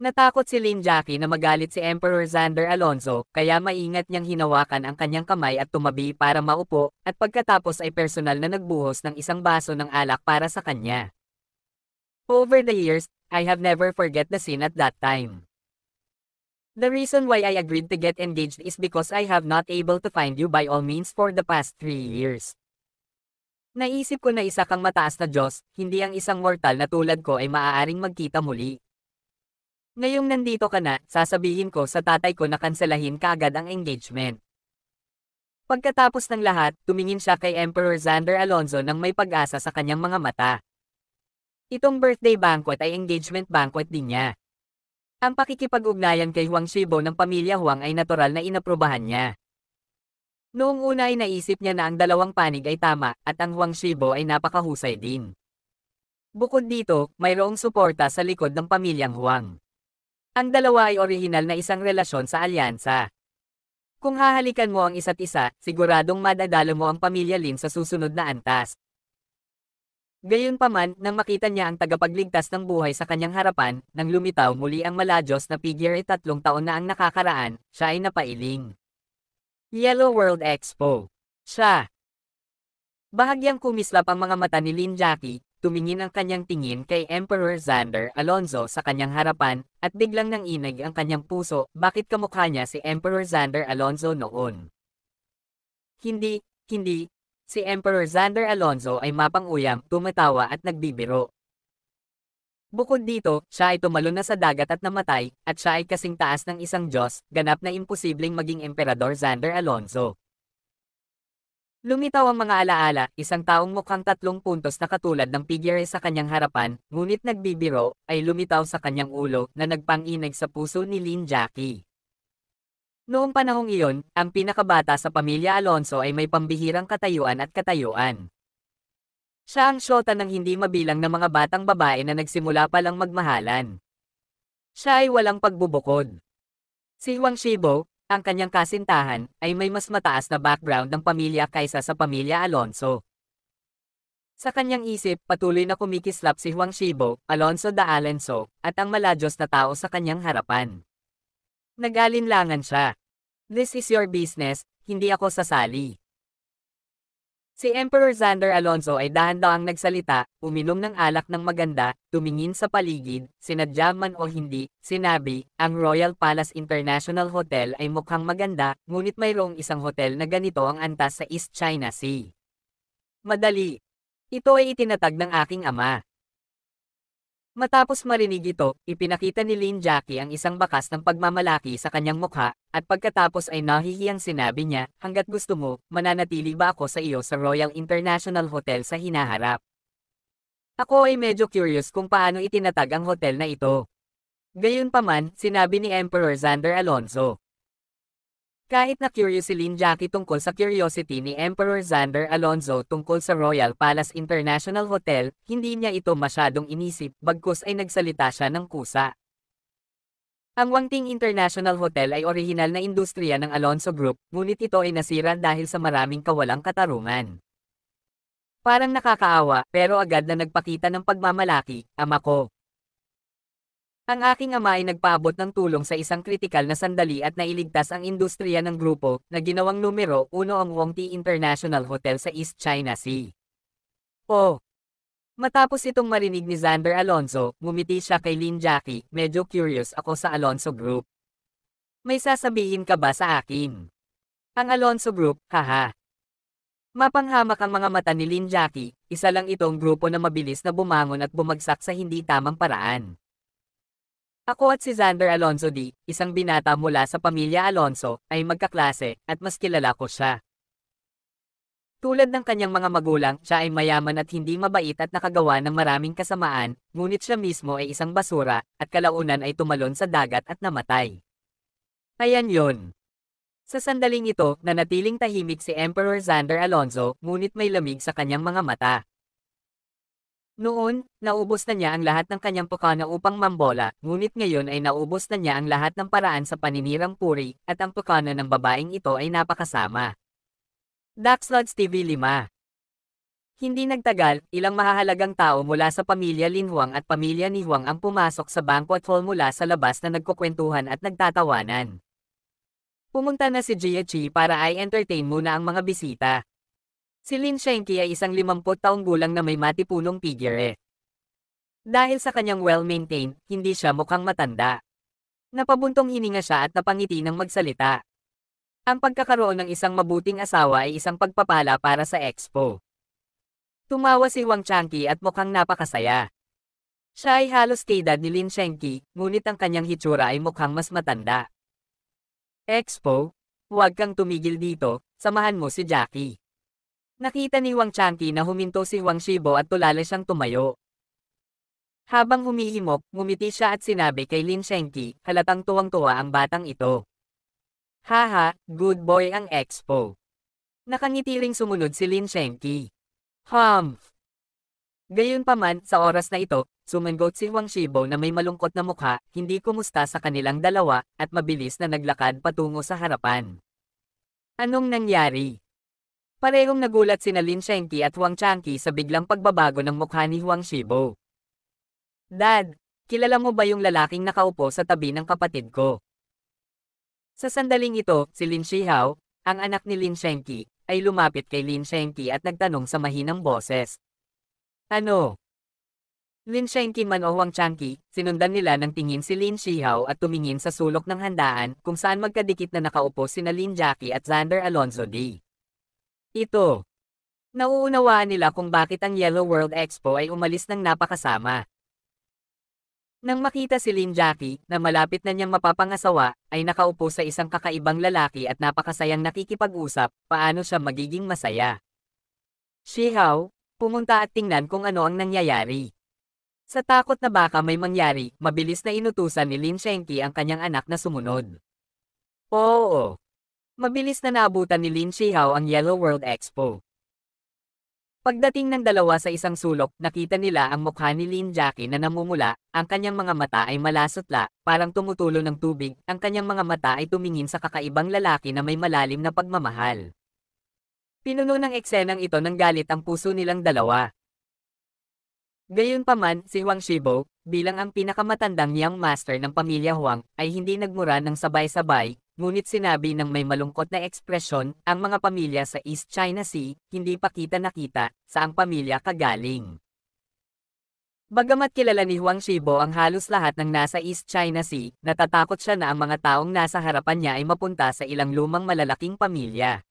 Natakot si Lin Jackie na magalit si Emperor Xander Alonso, kaya maingat niyang hinawakan ang kanyang kamay at tumabi para maupo, at pagkatapos ay personal na nagbuhos ng isang baso ng alak para sa kanya. Over the years, I have never forget the scene at that time. The reason why I agreed to get engaged is because I have not able to find you by all means for the past three years. Naisip ko na isa kang mataas na Diyos, hindi ang isang mortal na tulad ko ay maaaring magkita muli. Ngayong nandito ka na, sasabihin ko sa tatay ko na kanselahin kaagad ang engagement. Pagkatapos ng lahat, tumingin siya kay Emperor Xander Alonso nang may pag-asa sa kanyang mga mata. Itong birthday banquet ay engagement banquet din niya. Ang pakikipag-ugnayan kay Huang Shibo ng pamilya Huang ay natural na inaprobahan niya. Noong una ay naisip niya na ang dalawang panig ay tama at ang Huang Shibo ay napakahusay din. Bukod dito, mayroong suporta sa likod ng pamilyang Huang. Ang dalawa ay orihinal na isang relasyon sa alyansa. Kung hahalikan mo ang isa't isa, siguradong madadalo mo ang pamilya Lin sa susunod na antas. Gayunpaman, nang makita niya ang tagapagligtas ng buhay sa kanyang harapan, nang lumitaw muli ang maladyos na figure ay tatlong taon na ang nakakaraan, siya ay napailing. Yellow World Expo. Siya. Bahagyang kumislap ang mga mata ni Lin Jackie, tumingin ang kanyang tingin kay Emperor Xander Alonso sa kanyang harapan, at biglang nang inig ang kanyang puso, bakit kamukha niya si Emperor Xander Alonso noon? Hindi, hindi, si Emperor Xander Alonso ay mapanguyam, tumatawa at nagbibiro. Bukod dito, siya ay tumalon na sa dagat at namatay, at siya ay kasing taas ng isang Diyos, ganap na imposibleng maging Emperador Xander Alonso. Lumitaw ang mga alaala, isang taong mukhang tatlong puntos na katulad ng figure sa kanyang harapan, ngunit nagbibiro, ay lumitaw sa kanyang ulo, na nagpanginig sa puso ni Lin Jackie. Noong panahong iyon, ang pinakabata sa pamilya Alonso ay may pambihirang katayuan at katayuan. Siya ang syota ng hindi mabilang na mga batang babae na nagsimula pa lang magmahalan. Siya ay walang pagbubukod. Si Huang Shibo, ang kanyang kasintahan, ay may mas mataas na background ng pamilya kaysa sa pamilya Alonso. Sa kanyang isip, patuloy na kumikislap si Huang Shibo, Alonso da Alenso, at ang maladyos na tao sa kanyang harapan. Nagalinlangan siya. This is your business, hindi ako sasali. Si Emperor Xander Alonso ay dahan-dahang nagsalita, uminom ng alak ng maganda, tumingin sa paligid, sinadya man o hindi, sinabi, ang Royal Palace International Hotel ay mukhang maganda, ngunit mayroong isang hotel na ganito ang antas sa East China Sea. Madali. Ito ay itinatag ng aking ama. Matapos marinig ito, ipinakita ni Lin Jackie ang isang bakas ng pagmamalaki sa kanyang mukha, at pagkatapos ay nahihiyang sinabi niya, hanggat gusto mo, mananatili ba ako sa iyo sa Royal International Hotel sa hinaharap? Ako ay medyo curious kung paano itinatag ang hotel na ito. Gayunpaman, sinabi ni Emperor Xander Alonso. Kahit na curious si Lin Jackie tungkol sa curiosity ni Emperor Xander Alonso tungkol sa Royal Palace International Hotel, hindi niya ito masyadong inisip bagkus ay nagsalita siya ng kusa. Ang Wangting International Hotel ay orihinal na industriya ng Alonso Group, ngunit ito ay nasira dahil sa maraming kawalang katarungan. Parang nakakaawa, pero agad na nagpakita ng pagmamalaki, ama ko. Ang aking ama ay nagpaabot ng tulong sa isang kritikal na sandali at nailigtas ang industriya ng grupo na ginawang numero 1 ang Wong Wongti International Hotel sa East China Sea. O. Oh. Matapos itong marinig ni Xander Alonso, ngumiti siya kay Lin Jackie, medyo curious ako sa Alonso Group. May sasabihin ka ba sa akin? Ang Alonso Group, haha. Mapanghamak ang mga mata ni Lin Jackie, isa lang itong grupo na mabilis na bumangon at bumagsak sa hindi tamang paraan. Ako at si Xander Alonso D, isang binata mula sa pamilya Alonso, ay magkaklase, at mas kilala ko siya. Tulad ng kanyang mga magulang, siya ay mayaman at hindi mabait at nakagawa ng maraming kasamaan, ngunit siya mismo ay isang basura, at kalaunan ay tumalon sa dagat at namatay. Ayan yon. Sa sandaling ito, nanatiling tahimik si Emperor Xander Alonso, ngunit may lamig sa kanyang mga mata. Noon, naubos na niya ang lahat ng kanyang pukana upang mambola, ngunit ngayon ay naubos na niya ang lahat ng paraan sa paninirang puri, at ang pukana ng babaeng ito ay napakasama. Daxlods TV 5 Hindi nagtagal, ilang mahahalagang tao mula sa pamilya Lin Huang at pamilya ni Huang ang pumasok sa bangko at hall mula sa labas na nagkukwentuhan at nagtatawanan. Pumunta na si Jia Chi para ay entertain muna ang mga bisita, Si Lin Shenki ay isang 50 taong gulang na may matipunong figure. Dahil sa kanyang well-maintained, hindi siya mukhang matanda. Napabuntong hininga siya at napangiti ng magsalita. Ang pagkakaroon ng isang mabuting asawa ay isang pagpapala para sa expo. Tumawa si Wang Changki at mukhang napakasaya. Siya ay halos kaedad ni Lin Shenki, ngunit ang kanyang hitsura ay mukhang mas matanda. Expo, huwag kang tumigil dito, samahan mo si Jackie. Nakita ni Wang Chanti na huminto si Wang Shibo at tulala siyang tumayo. Habang humihimok, ngumiti siya at sinabi kay Lin Shenki, halatang tuwang-tuwa ang batang ito. Haha, good boy ang expo. Nakangiti ring sumunod si Lin Shenki. Humph! Gayunpaman, sa oras na ito, sumanggot si Wang Shibo na may malungkot na mukha, hindi kumusta sa kanilang dalawa, at mabilis na naglakad patungo sa harapan. Anong nangyari? Parehong nagulat sina Lin Shenki at Wang Changqi sa biglang pagbabago ng mukha ni Huang Shibo. Dad, kilala mo ba yung lalaking nakaupo sa tabi ng kapatid ko? Sa sandaling ito, si Lin Shihao, ang anak ni Lin Shenki, ay lumapit kay Lin Shenki at nagtanong sa mahinang boses. Ano? Lin Shenki man o Huang Changqi, sinundan nila ng tingin si Lin Shihao at tumingin sa sulok ng handaan kung saan magkadikit na nakaupo sina Lin Jackie at Xander Alonzo D. Ito. Nauunawaan nila kung bakit ang Yellow World Expo ay umalis ng napakasama. Nang makita si Lin Jackie na malapit na niyang mapapangasawa, ay nakaupo sa isang kakaibang lalaki at napakasayang nakikipag-usap, paano siya magiging masaya. Shihao, pumunta at tingnan kung ano ang nangyayari. Sa takot na baka may mangyari, mabilis na inutusan ni Lin Shenki ang kanyang anak na sumunod. Oo, mabilis na naabutan ni Lin Shihao ang Yellow World Expo. Pagdating ng dalawa sa isang sulok, nakita nila ang mukha ni Lin Jackie na namumula, ang kanyang mga mata ay malasotla, parang tumutulo ng tubig, ang kanyang mga mata ay tumingin sa kakaibang lalaki na may malalim na pagmamahal. Pinuno ng eksenang ito ng galit ang puso nilang dalawa. Gayunpaman, si Huang Shibo, bilang ang pinakamatandang niyang master ng pamilya Huang, ay hindi nagmura ng sabay-sabay, Ngunit sinabi ng may malungkot na ekspresyon, ang mga pamilya sa East China Sea, hindi pa kita nakita, saang pamilya kagaling. Bagamat kilala ni Huang Shibo ang halos lahat ng nasa East China Sea, natatakot siya na ang mga taong nasa harapan niya ay mapunta sa ilang lumang malalaking pamilya.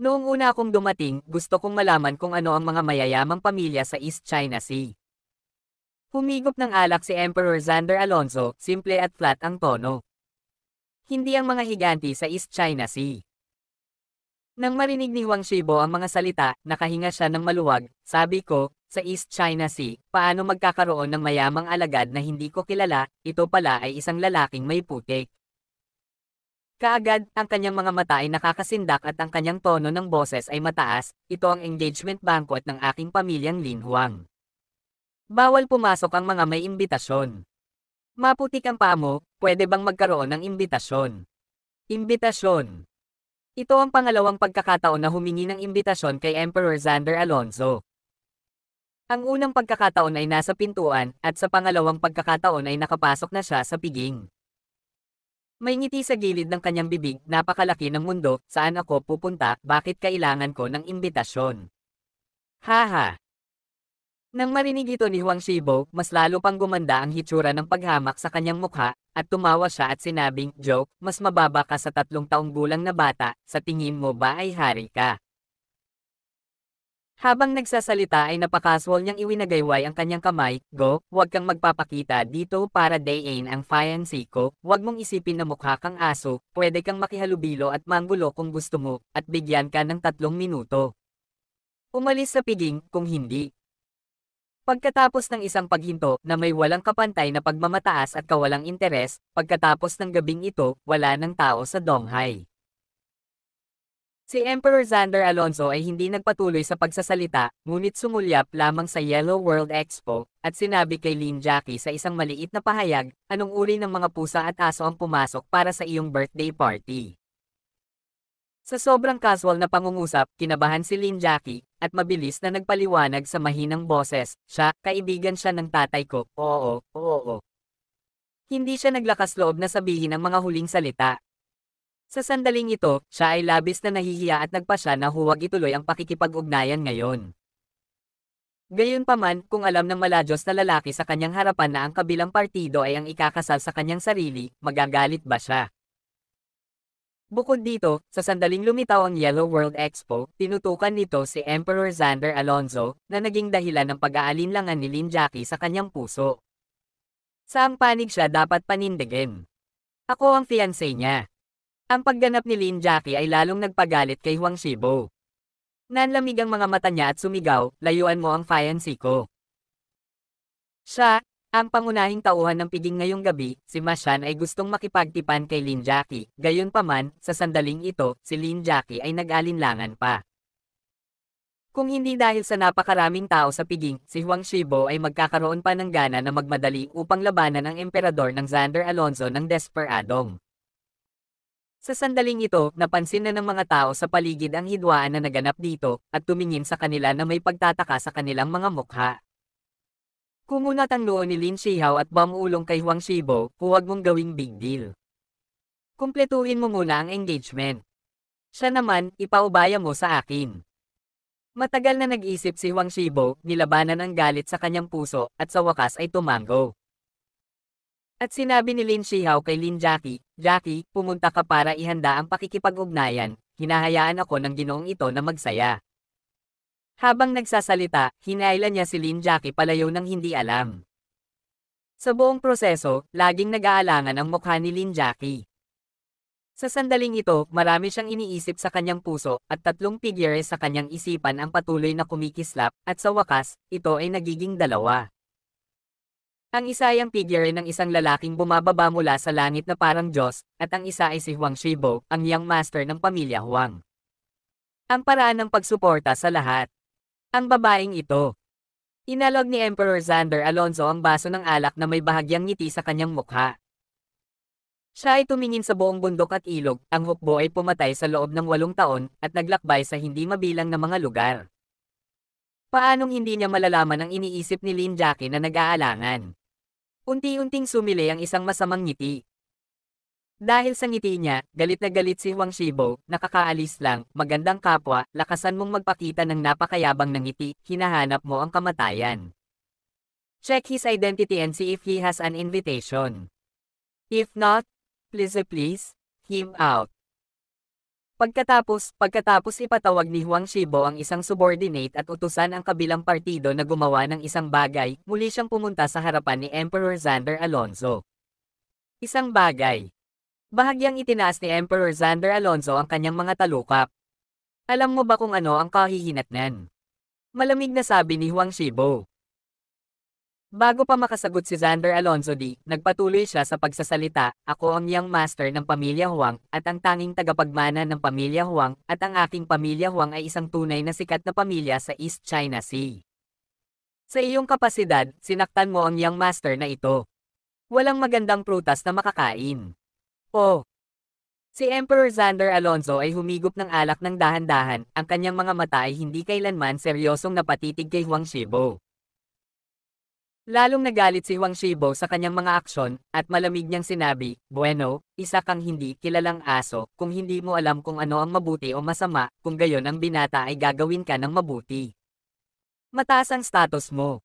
Noong una akong dumating, gusto kong malaman kung ano ang mga mayayamang pamilya sa East China Sea. Humigop ng alak si Emperor Xander Alonso, simple at flat ang tono hindi ang mga higanti sa East China Sea. Nang marinig ni Wang Shibo ang mga salita, nakahinga siya ng maluwag, sabi ko, sa East China Sea, paano magkakaroon ng mayamang alagad na hindi ko kilala, ito pala ay isang lalaking may putik. Kaagad, ang kanyang mga mata ay nakakasindak at ang kanyang tono ng boses ay mataas, ito ang engagement banquet ng aking pamilyang Lin Huang. Bawal pumasok ang mga may imbitasyon. Maputik ang paa mo, pwede bang magkaroon ng imbitasyon? Imbitasyon Ito ang pangalawang pagkakataon na humingi ng imbitasyon kay Emperor Xander Alonso. Ang unang pagkakataon ay nasa pintuan at sa pangalawang pagkakataon ay nakapasok na siya sa piging. May ngiti sa gilid ng kanyang bibig, napakalaki ng mundo, saan ako pupunta, bakit kailangan ko ng imbitasyon? Haha! Nang marinig ito ni Huang Shibo, mas lalo pang gumanda ang hitsura ng paghamak sa kanyang mukha, at tumawa siya at sinabing, Joke, mas mababa ka sa tatlong taong gulang na bata, sa tingin mo ba ay hari ka? Habang nagsasalita ay napakaswal niyang iwinagayway ang kanyang kamay, Go, huwag kang magpapakita dito para dayin ang fiancé ko, huwag mong isipin na mukha kang aso, pwede kang makihalubilo at manggulo kung gusto mo, at bigyan ka ng tatlong minuto. Umalis sa piging, kung hindi, Pagkatapos ng isang paghinto na may walang kapantay na pagmamataas at kawalang interes, pagkatapos ng gabing ito, wala ng tao sa Donghai. Si Emperor Xander Alonso ay hindi nagpatuloy sa pagsasalita, ngunit sumulyap lamang sa Yellow World Expo, at sinabi kay Lin Jackie sa isang maliit na pahayag, anong uri ng mga pusa at aso ang pumasok para sa iyong birthday party. Sa sobrang casual na pangungusap, kinabahan si Lin Jackie, at mabilis na nagpaliwanag sa mahinang boses, siya, kaibigan siya ng tatay ko, oo, oo. Hindi siya naglakas loob na sabihin ang mga huling salita. Sa sandaling ito, siya ay labis na nahihiya at nagpa siya na huwag ituloy ang pakikipag-ugnayan ngayon. Gayunpaman, kung alam ng maladyos na lalaki sa kanyang harapan na ang kabilang partido ay ang ikakasal sa kanyang sarili, magagalit ba siya? Bukod dito, sa sandaling lumitaw ang Yellow World Expo, tinutukan nito si Emperor Xander Alonso, na naging dahilan ng pag-aalinlangan ni Lin Jackie sa kanyang puso. Saang panig siya dapat panindigin. Ako ang fiancé niya. Ang pagganap ni Lin Jackie ay lalong nagpagalit kay Huang Shibo. Nanlamig ang mga mata niya at sumigaw, layuan mo ang fiancé ko. Siya, ang pangunahing tauhan ng piging ngayong gabi, si Mashan ay gustong makipagtipan kay Lin Jackie. Gayunpaman, sa sandaling ito, si Lin Jackie ay nag-alinlangan pa. Kung hindi dahil sa napakaraming tao sa piging, si Huang Shibo ay magkakaroon pa ng gana na magmadali upang labanan ang emperador ng Xander Alonso ng Desperadong. Sa sandaling ito, napansin na ng mga tao sa paligid ang hidwaan na naganap dito, at tumingin sa kanila na may pagtataka sa kanilang mga mukha. Kumunat ang loo ni Lin Xiao at bamulong kay Huang Shibo, huwag mong gawing big deal. Kumpletuhin mo muna ang engagement. Siya naman, ipaubaya mo sa akin. Matagal na nag-isip si Huang Shibo, nilabanan ang galit sa kanyang puso, at sa wakas ay tumango. At sinabi ni Lin Shihao kay Lin Jackie, Jackie, pumunta ka para ihanda ang pakikipag-ugnayan, hinahayaan ako ng ginoong ito na magsaya. Habang nagsasalita, hinaila niya si Lin Jackie palayo ng hindi alam. Sa buong proseso, laging nag-aalangan ang mukha ni Lin Jackie. Sa sandaling ito, marami siyang iniisip sa kanyang puso, at tatlong figure sa kanyang isipan ang patuloy na kumikislap, at sa wakas, ito ay nagiging dalawa. Ang isa ay ang figure ng isang lalaking bumababa mula sa langit na parang Diyos, at ang isa ay si Huang Shibo, ang young master ng pamilya Huang. Ang paraan ng pagsuporta sa lahat ang babaeng ito. Inalog ni Emperor Xander Alonso ang baso ng alak na may bahagyang ngiti sa kanyang mukha. Siya ay tumingin sa buong bundok at ilog, ang hukbo ay pumatay sa loob ng walong taon, at naglakbay sa hindi mabilang na mga lugar. Paanong hindi niya malalaman ang iniisip ni Lin Jackie na nag-aalangan? Unti-unting sumili ang isang masamang ngiti. Dahil sa ngiti niya, galit na galit si Huang Shibo, nakakaalis lang, magandang kapwa, lakasan mong magpakita ng napakayabang ng ngiti, hinahanap mo ang kamatayan. Check his identity and see if he has an invitation. If not, please please, him out. Pagkatapos, pagkatapos ipatawag ni Huang Shibo ang isang subordinate at utusan ang kabilang partido na gumawa ng isang bagay, muli siyang pumunta sa harapan ni Emperor Xander Alonso. Isang bagay, Bahagyang itinaas ni Emperor Xander Alonso ang kanyang mga talukap. Alam mo ba kung ano ang kahihinatnan? Malamig na sabi ni Huang Shibo. Bago pa makasagot si Xander Alonso di, nagpatuloy siya sa pagsasalita, ako ang young master ng pamilya Huang, at ang tanging tagapagmana ng pamilya Huang, at ang aking pamilya Huang ay isang tunay na sikat na pamilya sa East China Sea. Sa iyong kapasidad, sinaktan mo ang young master na ito. Walang magandang prutas na makakain. Po. Si Emperor Xander Alonso ay humigop ng alak ng dahan-dahan, ang kanyang mga mata ay hindi kailanman seryosong napatitig kay Huang Shibo. Lalong nagalit si Huang Shibo sa kanyang mga aksyon, at malamig niyang sinabi, Bueno, isa kang hindi kilalang aso, kung hindi mo alam kung ano ang mabuti o masama, kung gayon ang binata ay gagawin ka ng mabuti. Mataas ang status mo.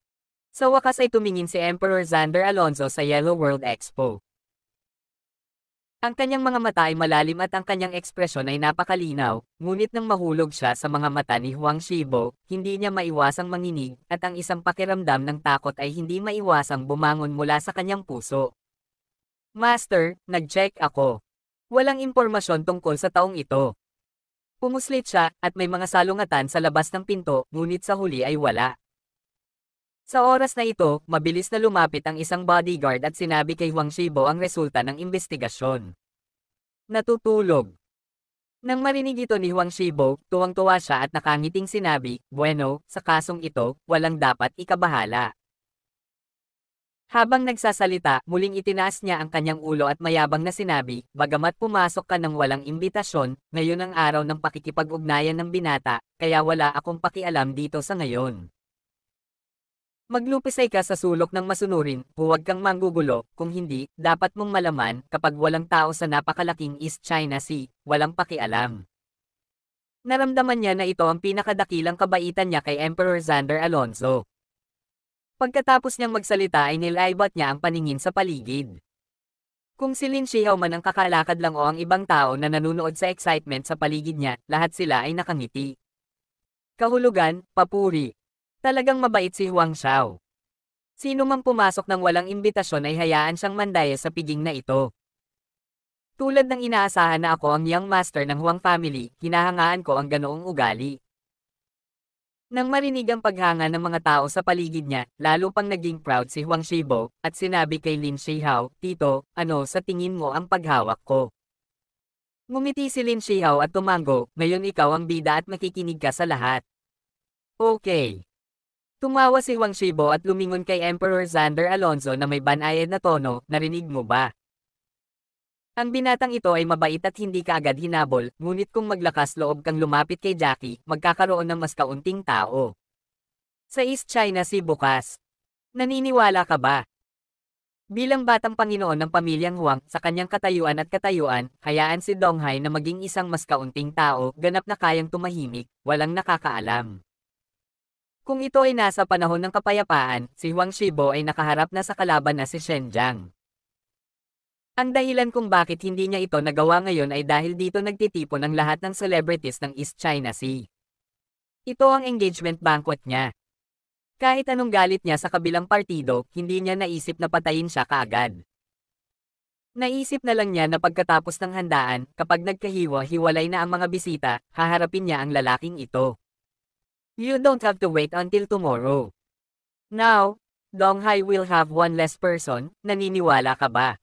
Sa wakas ay tumingin si Emperor Xander Alonso sa Yellow World Expo. Ang kanyang mga mata ay malalim at ang kanyang ekspresyon ay napakalinaw, ngunit nang mahulog siya sa mga mata ni Huang Shibo, hindi niya maiwasang manginig, at ang isang pakiramdam ng takot ay hindi maiwasang bumangon mula sa kanyang puso. Master, nag-check ako. Walang impormasyon tungkol sa taong ito. Pumuslit siya, at may mga salungatan sa labas ng pinto, ngunit sa huli ay wala. Sa oras na ito, mabilis na lumapit ang isang bodyguard at sinabi kay Huang Shibo ang resulta ng investigasyon. Natutulog. Nang marinig ito ni Huang Shibo, tuwang-tuwa siya at nakangiting sinabi, Bueno, sa kasong ito, walang dapat ikabahala. Habang nagsasalita, muling itinaas niya ang kanyang ulo at mayabang na sinabi, bagamat pumasok ka ng walang imbitasyon, ngayon ang araw ng pakikipag-ugnayan ng binata, kaya wala akong pakialam dito sa ngayon. Maglupisay ka sa sulok ng masunurin, huwag kang manggugulo, kung hindi, dapat mong malaman, kapag walang tao sa napakalaking East China Sea, walang pakialam. Naramdaman niya na ito ang pinakadakilang kabaitan niya kay Emperor Xander Alonso. Pagkatapos niyang magsalita ay nilaibat niya ang paningin sa paligid. Kung si Lin Xiao man ang kakalakad lang o ang ibang tao na nanunood sa excitement sa paligid niya, lahat sila ay nakangiti. Kahulugan, papuri, Talagang mabait si Huang Xiao. Sino mang pumasok ng walang imbitasyon ay hayaan siyang mandaya sa piging na ito. Tulad ng inaasahan na ako ang young master ng Huang family, hinahangaan ko ang ganoong ugali. Nang marinig ang paghanga ng mga tao sa paligid niya, lalo pang naging proud si Huang Shibo, at sinabi kay Lin Shihao, Tito, ano sa tingin mo ang paghawak ko? Ngumiti si Lin Shihao at tumango, ngayon ikaw ang bida at makikinig ka sa lahat. Okay. Tumawa si Huang Shibo at lumingon kay Emperor Xander Alonso na may banayad na tono, narinig mo ba? Ang binatang ito ay mabait at hindi kaagad hinabol, ngunit kung maglakas loob kang lumapit kay Jackie, magkakaroon ng mas kaunting tao. Sa East China si Bukas. Naniniwala ka ba? Bilang batang Panginoon ng pamilyang Huang, sa kanyang katayuan at katayuan, hayaan si Donghai na maging isang mas kaunting tao, ganap na kayang tumahimik, walang nakakaalam. Kung ito ay nasa panahon ng kapayapaan, si Huang Shibo ay nakaharap na sa kalaban na si Shen Jiang. Ang dahilan kung bakit hindi niya ito nagawa ngayon ay dahil dito nagtitipon ang lahat ng celebrities ng East China Sea. Ito ang engagement banquet niya. Kahit anong galit niya sa kabilang partido, hindi niya naisip na patayin siya kaagad. Naisip na lang niya na pagkatapos ng handaan, kapag nagkahiwa-hiwalay na ang mga bisita, haharapin niya ang lalaking ito. You don't have to wait until tomorrow. Now, Donghai will have one less person, naniniwala ka ba?